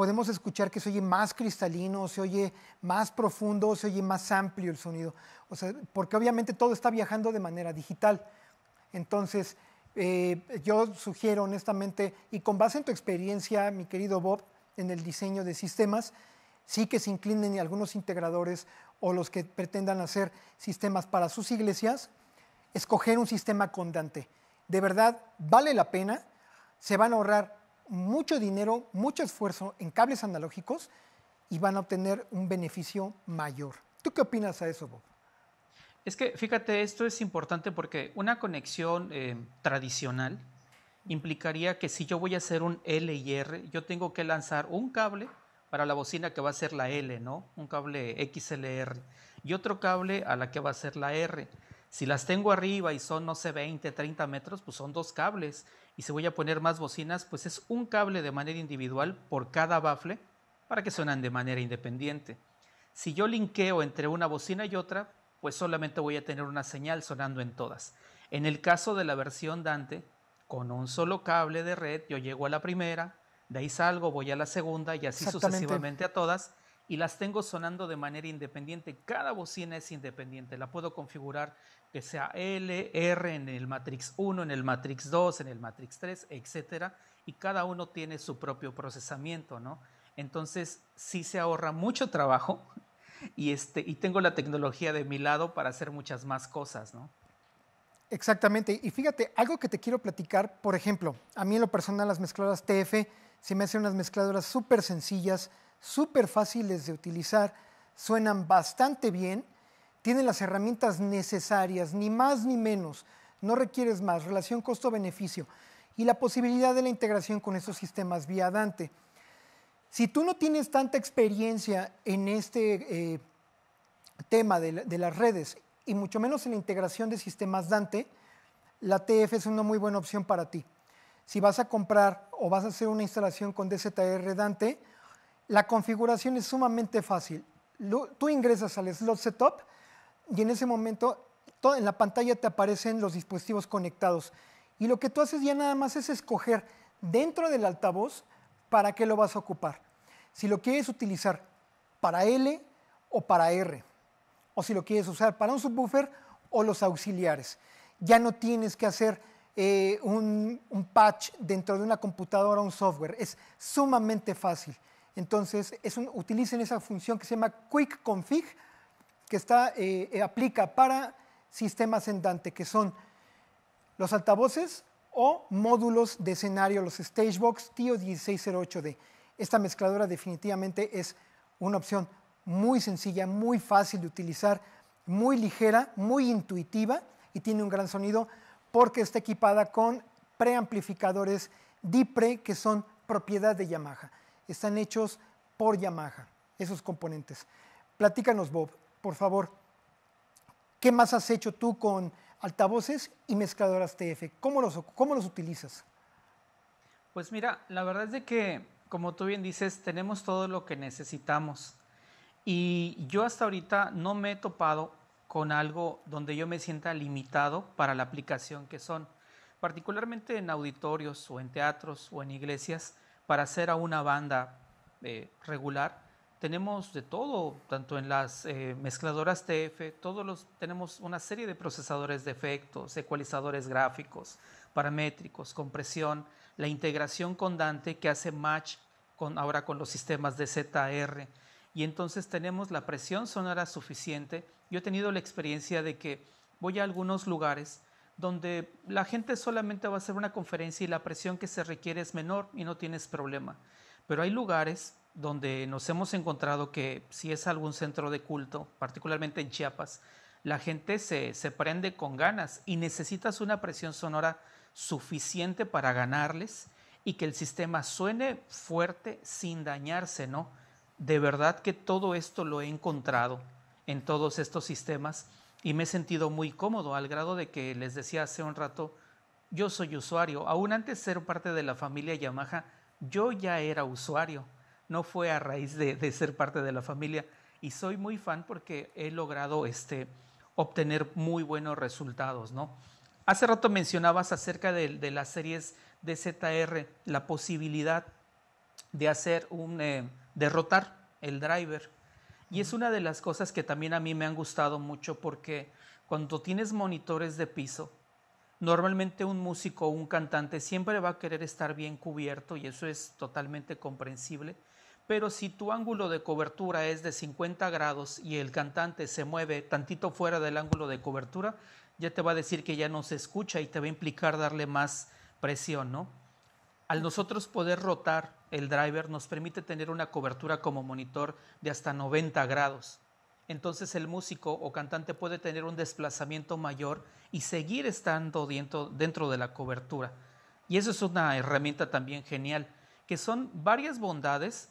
podemos escuchar que se oye más cristalino, se oye más profundo, se oye más amplio el sonido. O sea, porque obviamente todo está viajando de manera digital. Entonces, eh, yo sugiero honestamente, y con base en tu experiencia, mi querido Bob, en el diseño de sistemas, sí que se inclinen algunos integradores o los que pretendan hacer sistemas para sus iglesias, escoger un sistema condante. De verdad, vale la pena, se van a ahorrar mucho dinero, mucho esfuerzo en cables analógicos y van a obtener un beneficio mayor. ¿Tú qué opinas a eso, Bob? Es que, fíjate, esto es importante porque una conexión eh, tradicional implicaría que si yo voy a hacer un L y R, yo tengo que lanzar un cable para la bocina que va a ser la L, ¿no? Un cable XLR y otro cable a la que va a ser la R. Si las tengo arriba y son, no sé, 20, 30 metros, pues son dos cables y si voy a poner más bocinas, pues es un cable de manera individual por cada bafle para que suenan de manera independiente. Si yo linkeo entre una bocina y otra, pues solamente voy a tener una señal sonando en todas. En el caso de la versión Dante, con un solo cable de red yo llego a la primera, de ahí salgo, voy a la segunda y así sucesivamente a todas y las tengo sonando de manera independiente. Cada bocina es independiente. La puedo configurar que sea L, R en el Matrix 1, en el Matrix 2, en el Matrix 3, etc. Y cada uno tiene su propio procesamiento, ¿no? Entonces, sí se ahorra mucho trabajo y, este, y tengo la tecnología de mi lado para hacer muchas más cosas, ¿no? Exactamente. Y fíjate, algo que te quiero platicar, por ejemplo, a mí en lo personal las mezcladoras TF si me hacen unas mezcladoras súper sencillas, súper fáciles de utilizar, suenan bastante bien, tienen las herramientas necesarias, ni más ni menos, no requieres más, relación costo-beneficio y la posibilidad de la integración con estos sistemas vía Dante. Si tú no tienes tanta experiencia en este eh, tema de, las redes y mucho menos en la integración de sistemas Dante, la TF es una muy buena opción para ti. Si vas a comprar o vas a hacer una instalación con DZR Dante, la configuración es sumamente fácil. Tú ingresas al slot setup y en ese momento en la pantalla te aparecen los dispositivos conectados. Y lo que tú haces ya nada más es escoger dentro del altavoz para qué lo vas a ocupar. Si lo quieres utilizar para L o para R. O si lo quieres usar para un subwoofer o los auxiliares. Ya no tienes que hacer eh, un patch dentro de una computadora o un software. Es sumamente fácil. Entonces, utilicen esa función que se llama quick config, que eh, eh, aplica para sistemas en Dante, que son los altavoces o módulos de escenario, los Stagebox tio 1608 d Esta mezcladora definitivamente es una opción muy sencilla, muy fácil de utilizar, muy ligera, muy intuitiva y tiene un gran sonido porque está equipada con preamplificadores DIPRE que son propiedad de Yamaha están hechos por Yamaha, esos componentes. Platícanos, Bob, por favor, ¿qué más has hecho tú con altavoces y mezcladoras TF? ¿Cómo los, cómo los utilizas? Pues mira, la verdad es de que, como tú bien dices, tenemos todo lo que necesitamos. Y yo hasta ahorita no me he topado con algo donde yo me sienta limitado para la aplicación que son. Particularmente en auditorios o en teatros o en iglesias, para hacer a una banda eh, regular, tenemos de todo, tanto en las eh, mezcladoras TF, todos los, tenemos una serie de procesadores de efectos, ecualizadores gráficos, paramétricos, compresión, la integración con Dante que hace match con, ahora con los sistemas de ZR. Y entonces tenemos la presión sonora suficiente. Yo he tenido la experiencia de que voy a algunos lugares donde la gente solamente va a hacer una conferencia y la presión que se requiere es menor y no tienes problema. Pero hay lugares donde nos hemos encontrado que si es algún centro de culto, particularmente en Chiapas, la gente se, se prende con ganas y necesitas una presión sonora suficiente para ganarles y que el sistema suene fuerte sin dañarse, ¿no? De verdad que todo esto lo he encontrado en todos estos sistemas y me he sentido muy cómodo al grado de que les decía hace un rato, yo soy usuario, aún antes de ser parte de la familia Yamaha, yo ya era usuario, no fue a raíz de, ser parte de la familia y soy muy fan porque he logrado este, obtener muy buenos resultados, ¿no? Hace rato mencionabas acerca de, las series de ZR, la posibilidad de hacer un, eh, derrotar el driver y es una de las cosas que también a mí me han gustado mucho porque cuando tienes monitores de piso, normalmente un músico o un cantante siempre va a querer estar bien cubierto y eso es totalmente comprensible. Pero si tu ángulo de cobertura es de 50 grados y el cantante se mueve tantito fuera del ángulo de cobertura, ya te va a decir que ya no se escucha y te va a implicar darle más presión, ¿no? Al nosotros poder rotar el driver nos permite tener una cobertura como monitor de hasta 90 grados. Entonces el músico o cantante puede tener un desplazamiento mayor y seguir estando dentro, de la cobertura. Y eso es una herramienta también genial, que son varias bondades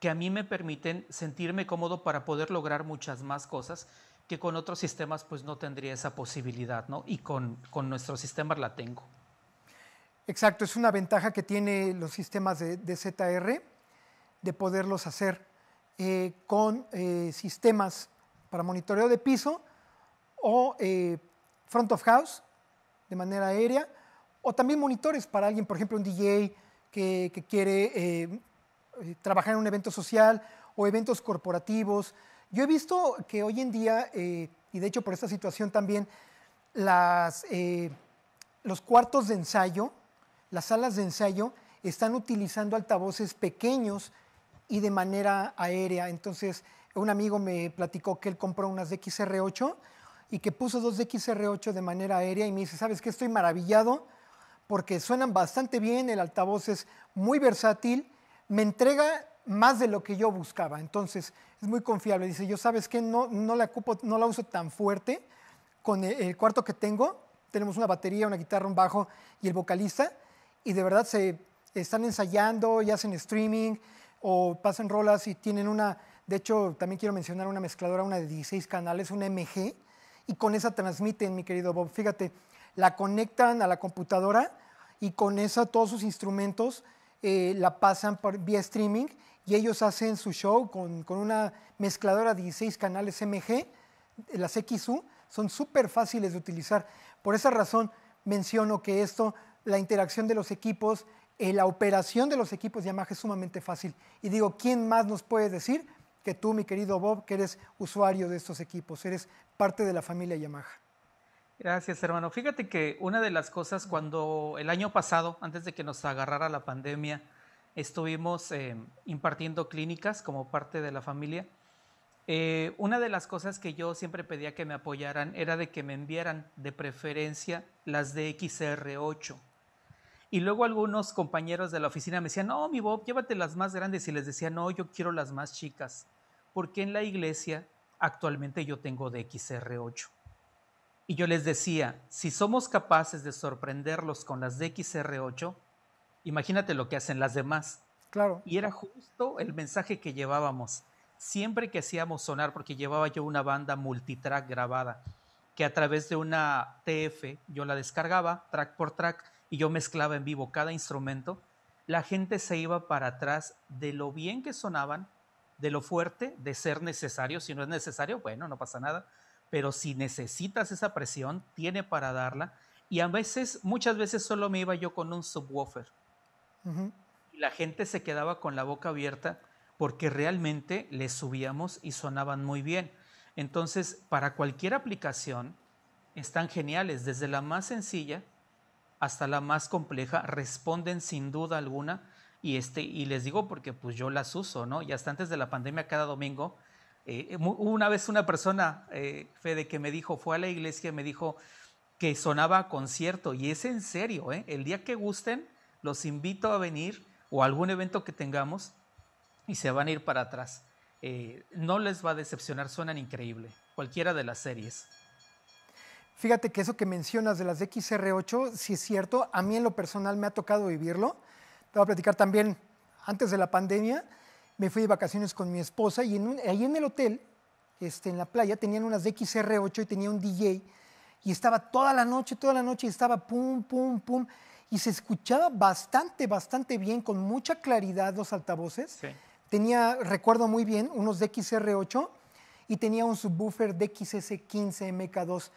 que a mí me permiten sentirme cómodo para poder lograr muchas más cosas que con otros sistemas pues no tendría esa posibilidad, ¿no? Y con, con sistema la tengo. Exacto, es una ventaja que tiene los sistemas de, ZR de poderlos hacer eh, con eh, sistemas para monitoreo de piso o eh, front of house de manera aérea o también monitores para alguien, por ejemplo, un DJ que, quiere trabajar en un evento social o eventos corporativos. Yo he visto que hoy en día, y de hecho por esta situación también, los cuartos de ensayo, las salas de ensayo están utilizando altavoces pequeños y de manera aérea. Entonces, un amigo me platicó que él compró unas xr 8 y que puso dos xr 8 de manera aérea y me dice, ¿sabes qué? Estoy maravillado porque suenan bastante bien, el altavoz es muy versátil, me entrega más de lo que yo buscaba. Entonces, es muy confiable. Dice, yo sabes qué? no, no, la uso tan fuerte con el, cuarto que tengo. Tenemos una batería, una guitarra, un bajo y el vocalista y de verdad se están ensayando y hacen streaming o pasan rolas y tienen una, de hecho también quiero mencionar una mezcladora, una de 16 canales, una MG, y con esa transmiten, mi querido Bob, fíjate, la conectan a la computadora y con esa todos sus instrumentos eh, la pasan por, vía streaming y ellos hacen su show con, con una mezcladora de 16 canales MG, las XU, son súper fáciles de utilizar. Por esa razón menciono que esto la interacción de los equipos, eh, la operación de los equipos Yamaha es sumamente fácil. Y digo, ¿quién más nos puede decir que tú, mi querido Bob, que eres usuario de estos equipos, eres parte de la familia Yamaha? Gracias, hermano. Fíjate que una de las cosas cuando el año pasado, antes de que nos agarrara la pandemia, estuvimos eh, impartiendo clínicas como parte de la familia. Eh, una de las cosas que yo siempre pedía que me apoyaran era de que me enviaran de preferencia las de XR8. Y luego algunos compañeros de la oficina me decían, no, mi Bob, llévate las más grandes. Y les decía, no, yo quiero las más chicas. Porque en la iglesia actualmente yo tengo de XR8. Y yo les decía, si somos capaces de sorprenderlos con las de XR8, imagínate lo que hacen las demás. Claro. Y era justo el mensaje que llevábamos. Siempre que hacíamos sonar, porque llevaba yo una banda multitrack grabada, que a través de una TF yo la descargaba track por track y yo mezclaba en vivo cada instrumento, la gente se iba para atrás de lo bien que sonaban, de lo fuerte, de ser necesario. Si no es necesario, bueno, no pasa nada. Pero si necesitas esa presión, tiene para darla. Y a veces, muchas veces solo me iba yo con un subwoofer. la gente se quedaba con la boca abierta porque realmente le subíamos y sonaban muy bien. Entonces, para cualquier aplicación, están geniales, desde la más sencilla hasta la más compleja responden sin duda alguna y, este, y les digo porque pues yo las uso, ¿no? Y hasta antes de la pandemia cada domingo, eh, eh, una vez una persona, eh, Fede, que me dijo, fue a la iglesia y me dijo que sonaba a concierto y es en serio, ¿eh? El día que gusten, los invito a venir o algún evento que tengamos y se van a ir para atrás. no les va a decepcionar, suenan increíble, cualquiera de las series. Fíjate que eso que mencionas de las XR8, si es cierto, a mí en lo personal me ha tocado vivirlo. Te voy a platicar también, antes de la pandemia, me fui de vacaciones con mi esposa y en ahí en el hotel, este, en la playa, tenían unas XR8 y tenía un DJ y estaba toda la noche, toda la noche y estaba pum, pum, pum y se escuchaba bastante, bastante bien, con mucha claridad los altavoces. Tenía, recuerdo muy bien, unos xr 8 y tenía un subwoofer DXS15 MK2.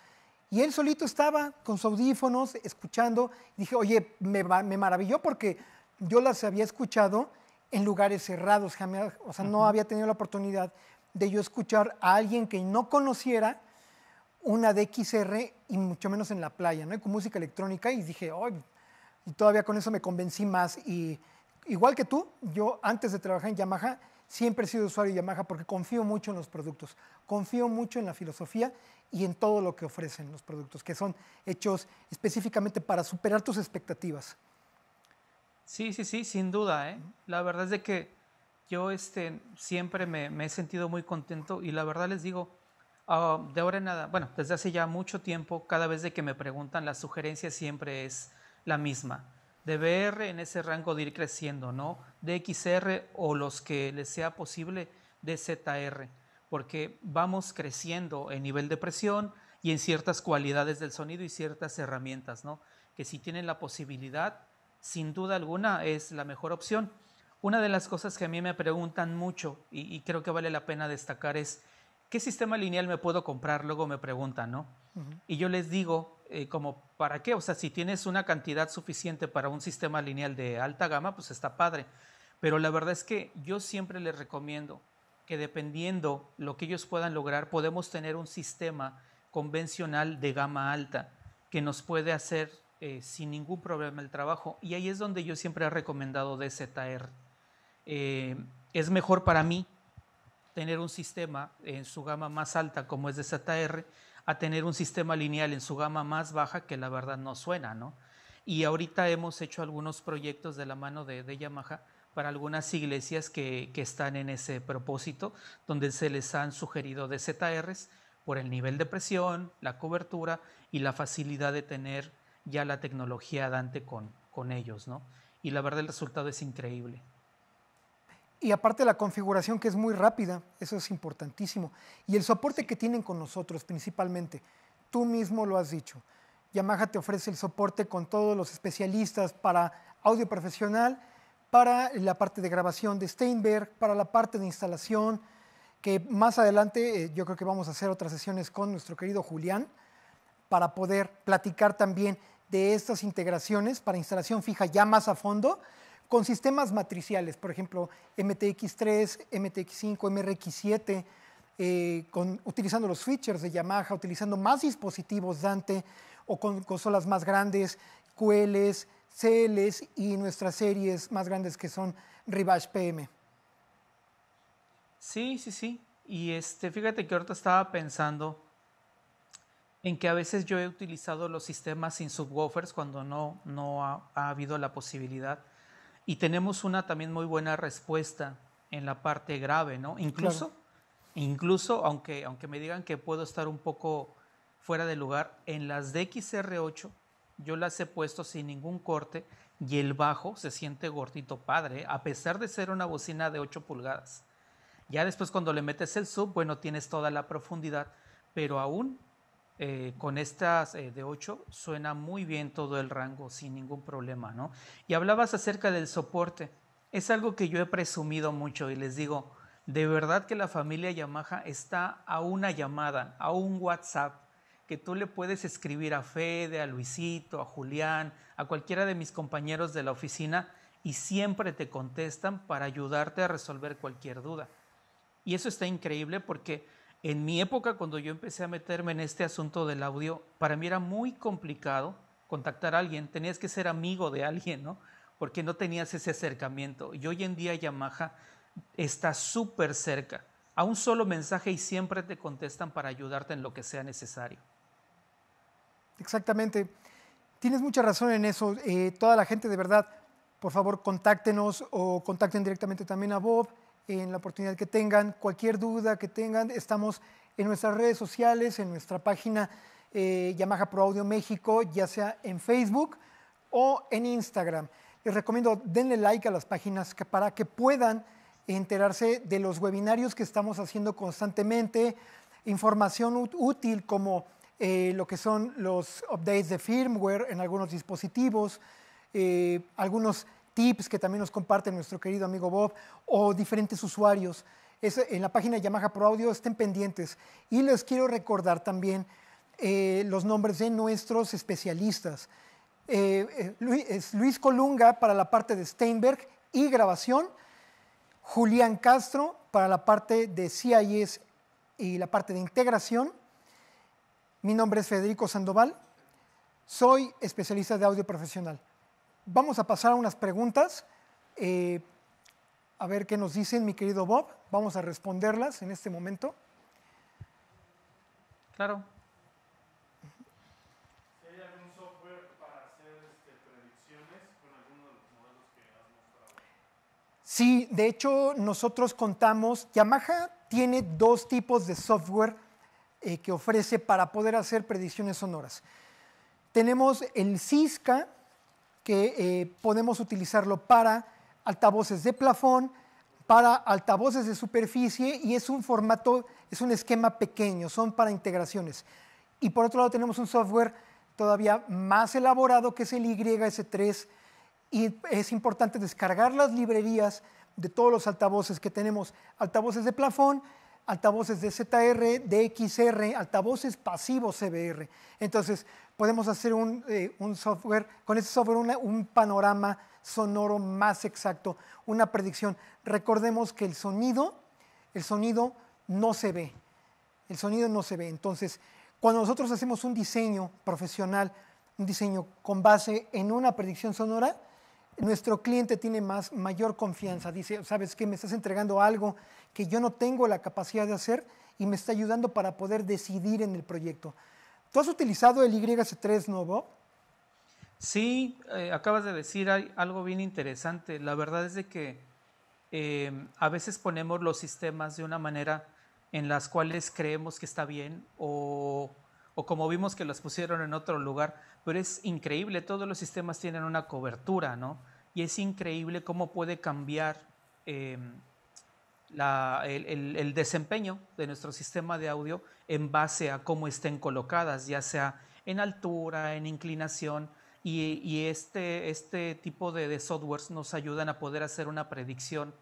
Y él solito estaba con sus audífonos escuchando. Y dije, oye, me, me, maravilló porque yo las había escuchado en lugares cerrados, o sea, no había tenido la oportunidad de yo escuchar a alguien que no conociera una DXR y mucho menos en la playa, ¿no? con música electrónica y dije, ¡oye! y todavía con eso me convencí más. Y igual que tú, yo antes de trabajar en Yamaha Siempre he sido usuario de Yamaha porque confío mucho en los productos, confío mucho en la filosofía y en todo lo que ofrecen los productos, que son hechos específicamente para superar tus expectativas. Sí, sí, sí, sin duda. ¿eh? La verdad es de que yo este, siempre me, he sentido muy contento y la verdad les digo, ah, de ahora en nada, bueno, desde hace ya mucho tiempo, cada vez de que me preguntan, la sugerencia siempre es la misma de BR en ese rango de ir creciendo, ¿no? De XR o los que les sea posible de ZR, porque vamos creciendo en nivel de presión y en ciertas cualidades del sonido y ciertas herramientas, ¿no? Que si tienen la posibilidad, sin duda alguna es la mejor opción. Una de las cosas que a mí me preguntan mucho y, creo que vale la pena destacar es, ¿qué sistema lineal me puedo comprar? Luego me preguntan, ¿no? Y yo les digo eh, como para qué, o sea, si tienes una cantidad suficiente para un sistema lineal de alta gama, pues está padre. Pero la verdad es que yo siempre les recomiendo que dependiendo lo que ellos puedan lograr, podemos tener un sistema convencional de gama alta que nos puede hacer eh, sin ningún problema el trabajo. Y ahí es donde yo siempre he recomendado DZR. Eh, es mejor para mí tener un sistema en su gama más alta como es DZR a tener un sistema lineal en su gama más baja que la verdad no suena, ¿no? Y ahorita hemos hecho algunos proyectos de la mano de, Yamaha para algunas iglesias que, están en ese propósito, donde se les han sugerido DZRs por el nivel de presión, la cobertura y la facilidad de tener ya la tecnología Dante con, con ellos, ¿no? Y la verdad el resultado es increíble. Y aparte la configuración que es muy rápida, eso es importantísimo. Y el soporte que tienen con nosotros principalmente, tú mismo lo has dicho. Yamaha te ofrece el soporte con todos los especialistas para audio profesional, para la parte de grabación de Steinberg, para la parte de instalación, que más adelante eh, yo creo que vamos a hacer otras sesiones con nuestro querido Julián para poder platicar también de estas integraciones para instalación fija ya más a fondo, con sistemas matriciales, por ejemplo, MTX3, MTX5, MRX7, con, utilizando los features de Yamaha, utilizando más dispositivos Dante o con consolas más grandes, QLs, CLs y nuestras series más grandes que son Ribash PM. Sí, sí, sí. Y este, fíjate que ahorita estaba pensando en que a veces yo he utilizado los sistemas sin subwoofers cuando no, no ha habido la posibilidad. Y tenemos una también muy buena respuesta en la parte grave, ¿no? Incluso, incluso aunque, aunque me digan que puedo estar un poco fuera de lugar, en las DXR8 yo las he puesto sin ningún corte y el bajo se siente gordito padre, ¿eh? a pesar de ser una bocina de 8 pulgadas. Ya después cuando le metes el sub, bueno, tienes toda la profundidad, pero aún eh, con estas eh, de 8 suena muy bien todo el rango sin ningún problema, ¿no? Y hablabas acerca del soporte. Es algo que yo he presumido mucho y les digo, de verdad que la familia Yamaha está a una llamada, a un WhatsApp que tú le puedes escribir a Fede, a Luisito, a Julián, a cualquiera de mis compañeros de la oficina y siempre te contestan para ayudarte a resolver cualquier duda. Y eso está increíble porque en mi época, cuando yo empecé a meterme en este asunto del audio, para mí era muy complicado contactar a alguien. Tenías que ser amigo de alguien, ¿no? Porque no tenías ese acercamiento. Y hoy en día Yamaha está súper cerca. A un solo mensaje y siempre te contestan para ayudarte en lo que sea necesario. Exactamente. Tienes mucha razón en eso. Eh, toda la gente, de verdad, por favor, contáctenos o contacten directamente también a Bob en la oportunidad que tengan, cualquier duda que tengan, estamos en nuestras redes sociales, en nuestra página eh, Yamaha Pro Audio México, ya sea en Facebook o en Instagram. Les recomiendo denle like a las páginas para que puedan enterarse de los webinarios que estamos haciendo constantemente, información útil como eh, lo que son los updates de firmware en algunos dispositivos, eh, algunos tips que también nos comparte nuestro querido amigo Bob o diferentes usuarios. en la página de Yamaha Pro Audio estén pendientes. Y les quiero recordar también eh, los nombres de nuestros especialistas. Eh, eh, Luis, Luis Colunga para la parte de Steinberg y grabación, Julián Castro para la parte de CIS y la parte de integración. Mi nombre es Federico Sandoval, soy especialista de audio profesional. Vamos a pasar a unas preguntas. Eh, a ver qué nos dicen, mi querido Bob. Vamos a responderlas en este momento. Claro. ¿Hay algún software para hacer este, predicciones con alguno de los modelos que has mostrado? Sí, de hecho, nosotros contamos. Yamaha tiene dos tipos de software eh, que ofrece para poder hacer predicciones sonoras. Tenemos el CISCA, que eh, podemos utilizarlo para altavoces de plafón, para altavoces de superficie y es un formato, es un esquema pequeño, son para integraciones. Y por otro lado tenemos un software todavía más elaborado que es el YS3 y es importante descargar las librerías de todos los altavoces que tenemos, altavoces de plafón, altavoces de ZR, de XR, altavoces pasivos CBR. Entonces, podemos hacer eh, un, software, con ese software un panorama sonoro más exacto, una predicción. Recordemos que el sonido, el sonido no se ve, el sonido no se ve. Entonces, cuando nosotros hacemos un diseño profesional, un diseño con base en una predicción sonora, nuestro cliente tiene más, mayor confianza. Dice, ¿sabes qué? Me estás entregando algo que yo no tengo la capacidad de hacer y me está ayudando para poder decidir en el proyecto. ¿Tú has utilizado el YC3 nuevo? Sí, eh, acabas de decir algo bien interesante. La verdad es de que eh, a veces ponemos los sistemas de una manera en las cuales creemos que está bien o o como vimos que las pusieron en otro lugar, pero es increíble, todos los sistemas tienen una cobertura, ¿no? Y es increíble cómo puede cambiar em, el, desempeño de nuestro sistema de audio en base a cómo estén colocadas, ya sea en altura, en inclinación, y, este, este tipo de, softwares nos ayudan a poder hacer una predicción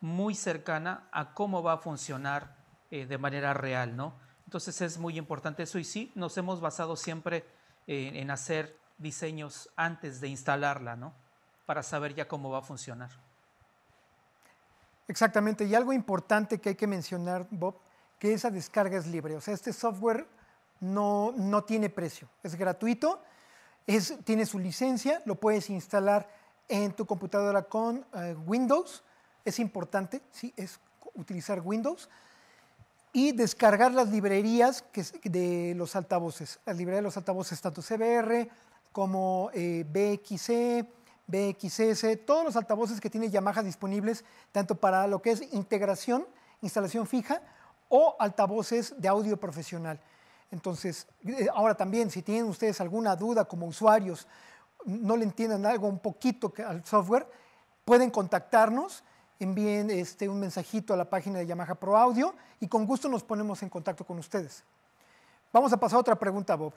muy cercana a cómo va a funcionar eh, de manera real, ¿no? Entonces es muy importante eso y sí, nos hemos basado siempre eh, en, hacer diseños antes de instalarla, ¿no? Para saber ya cómo va a funcionar. Exactamente, y algo importante que hay que mencionar, Bob, que esa descarga es libre, o sea, este software no, tiene precio, es gratuito, tiene su licencia, lo puedes instalar en tu computadora con eh, Windows, es importante, sí, es utilizar Windows y descargar las librerías de los altavoces, las librerías de los altavoces tanto CBR como eh, BXC, BXS, todos los altavoces que tiene Yamaha disponibles tanto para lo que es integración, instalación fija o altavoces de audio profesional. Entonces, eh, ahora también, si tienen ustedes alguna duda como usuarios, no le entiendan algo un poquito al software, pueden contactarnos envíen este, un mensajito a la página de Yamaha Pro Audio y con gusto nos ponemos en contacto con ustedes. Vamos a pasar a otra pregunta, Bob.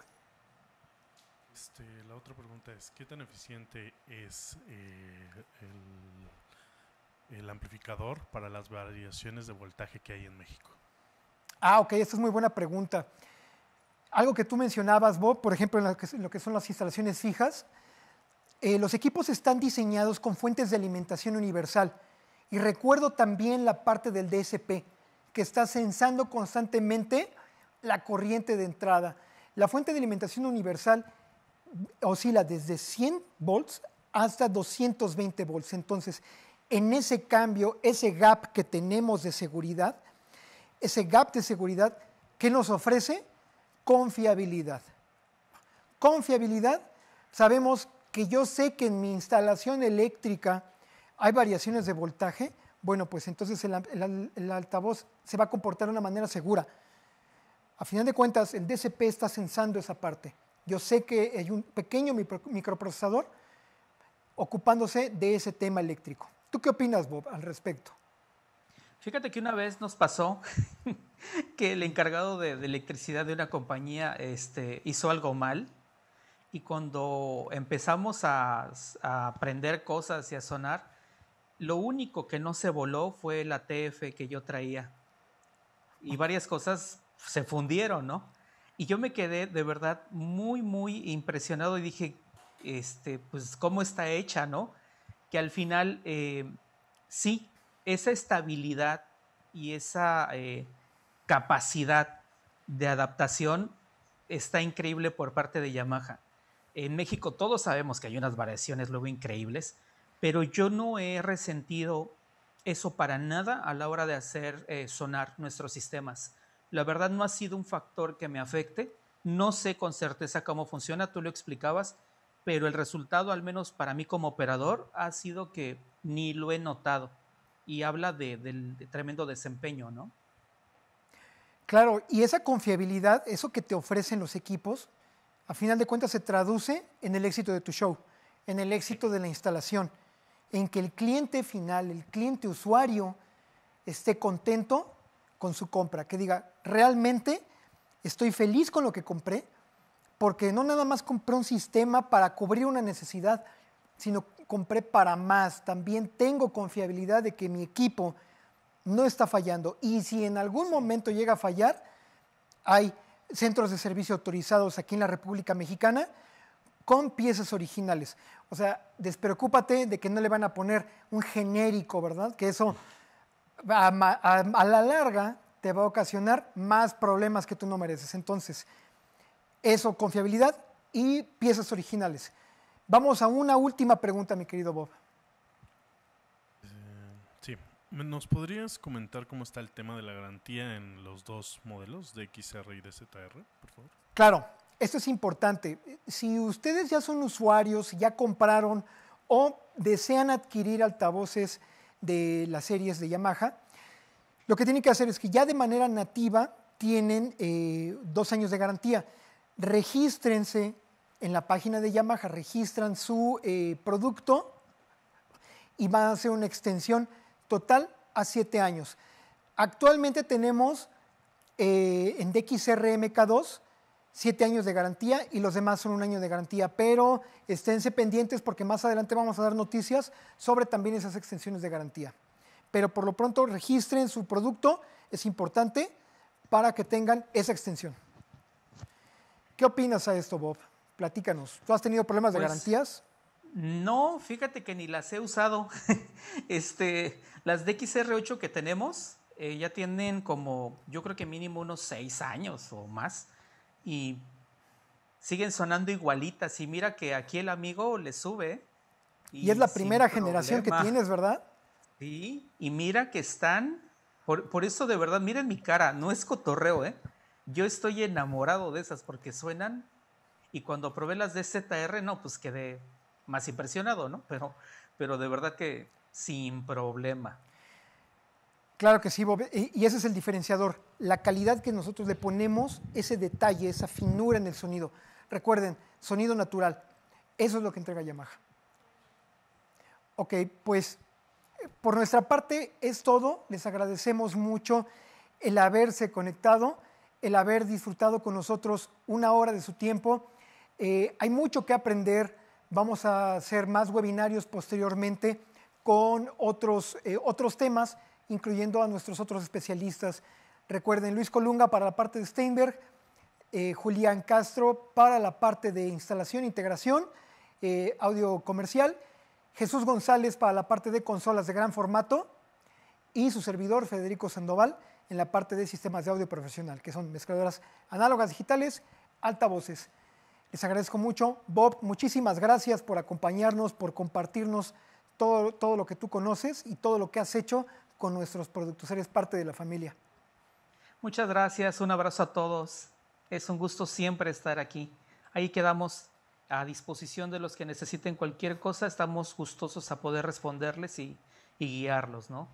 Este, la otra pregunta es, ¿qué tan eficiente es eh, el, amplificador para las variaciones de voltaje que hay en México? Ah, ok, esta es muy buena pregunta. Algo que tú mencionabas, Bob, por ejemplo, en lo que, son las instalaciones fijas, eh, los equipos están diseñados con fuentes de alimentación universal. Y recuerdo también la parte del DSP, que está censando constantemente la corriente de entrada. La fuente de alimentación universal oscila desde 100 volts hasta 220 volts. Entonces, en ese cambio, ese gap que tenemos de seguridad, ese gap de seguridad, ¿qué nos ofrece? Confiabilidad. Confiabilidad, sabemos que yo sé que en mi instalación eléctrica, hay variaciones de voltaje, bueno, pues entonces el, altavoz se va a comportar de una manera segura. A final de cuentas, el DCP está censando esa parte. Yo sé que hay un pequeño microprocesador ocupándose de ese tema eléctrico. ¿Tú qué opinas, Bob, al respecto? Fíjate que una vez nos pasó que el encargado de, electricidad de una compañía este, hizo algo mal y cuando empezamos a, a aprender cosas y a sonar, lo único que no se voló fue la TF que yo traía. Y varias cosas se fundieron, ¿no? Y yo me quedé de verdad muy, muy impresionado y dije, este, pues, ¿cómo está hecha, no? Que al final, eh, sí, esa estabilidad y esa eh, capacidad de adaptación está increíble por parte de Yamaha. En México todos sabemos que hay unas variaciones luego increíbles, pero yo no he resentido eso para nada a la hora de hacer eh, sonar nuestros sistemas. La verdad no ha sido un factor que me afecte. No sé con certeza cómo funciona, tú lo explicabas, pero el resultado, al menos para mí como operador, ha sido que ni lo he notado. Y habla de, del tremendo desempeño, ¿no? Claro, y esa confiabilidad, eso que te ofrecen los equipos, a final de cuentas se traduce en el éxito de tu show, en el éxito de la instalación en que el cliente final, el cliente usuario, esté contento con su compra, que diga, realmente estoy feliz con lo que compré, porque no nada más compré un sistema para cubrir una necesidad, sino compré para más. También tengo confiabilidad de que mi equipo no está fallando. Y si en algún momento llega a fallar, hay centros de servicio autorizados aquí en la República Mexicana con piezas originales. O sea, despreocúpate de que no le van a poner un genérico, ¿verdad? Que eso a, la larga te va a ocasionar más problemas que tú no mereces. Entonces, eso, confiabilidad y piezas originales. Vamos a una última pregunta, mi querido Bob. Eh, sí, ¿nos podrías comentar cómo está el tema de la garantía en los dos modelos de XR y de ZR, por favor? Claro, esto es importante. Si ustedes ya son usuarios, ya compraron o desean adquirir altavoces de las series de Yamaha, lo que tienen que hacer es que ya de manera nativa tienen eh, dos años de garantía. Regístrense en la página de Yamaha, registran su eh, producto y van a hacer una extensión total a siete años. Actualmente tenemos eh, en DXRMK2 siete años de garantía y los demás son un año de garantía. Pero esténse pendientes porque más adelante vamos a dar noticias sobre también esas extensiones de garantía. Pero por lo pronto registren su producto, es importante para que tengan esa extensión. ¿Qué opinas a esto, Bob? Platícanos. ¿Tú has tenido problemas de pues, garantías? No, fíjate que ni las he usado. este, las DXR8 que tenemos eh, ya tienen como, yo creo que mínimo unos seis años o más y siguen sonando igualitas. Y mira que aquí el amigo le sube. Y, es la primera generación que tienes, ¿verdad? Sí, y mira que están, por, eso de verdad, miren mi cara, no es cotorreo, ¿eh? Yo estoy enamorado de esas porque suenan y cuando probé las de ZR, no, pues quedé más impresionado, ¿no? Pero, pero de verdad que sin problema. Claro que sí, Bob. E, y ese es el diferenciador. La calidad que nosotros le ponemos, ese detalle, esa finura en el sonido. Recuerden, sonido natural. Eso es lo que entrega Yamaha. Ok, pues por nuestra parte es todo. Les agradecemos mucho el haberse conectado, el haber disfrutado con nosotros una hora de su tiempo. Eh, hay mucho que aprender. Vamos a hacer más webinarios posteriormente con otros, eh, otros temas incluyendo a nuestros otros especialistas. Recuerden, Luis Colunga para la parte de Steinberg, eh, Julián Castro para la parte de instalación, e integración, eh, audio comercial, Jesús González para la parte de consolas de gran formato y su servidor Federico Sandoval en la parte de sistemas de audio profesional, que son mezcladoras análogas digitales, altavoces. Les agradezco mucho. Bob, muchísimas gracias por acompañarnos, por compartirnos todo, todo lo que tú conoces y todo lo que has hecho con nuestros productos. Eres parte de la familia. Muchas gracias, un abrazo a todos. Es un gusto siempre estar aquí. Ahí quedamos a disposición de los que necesiten cualquier cosa. Estamos gustosos a poder responderles y, guiarlos, ¿no?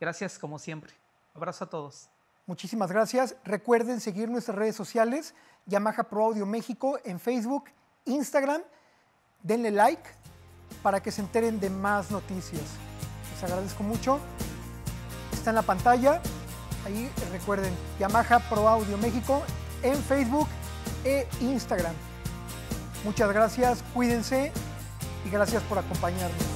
Gracias como siempre. Abrazo a todos. Muchísimas gracias. Recuerden seguir nuestras redes sociales, Yamaha Pro Audio México, en Facebook, Instagram. Denle like para que se enteren de más noticias. Les agradezco mucho está en la pantalla. Ahí recuerden, Yamaha Pro Audio México en Facebook e Instagram. Muchas gracias, cuídense y gracias por acompañarnos.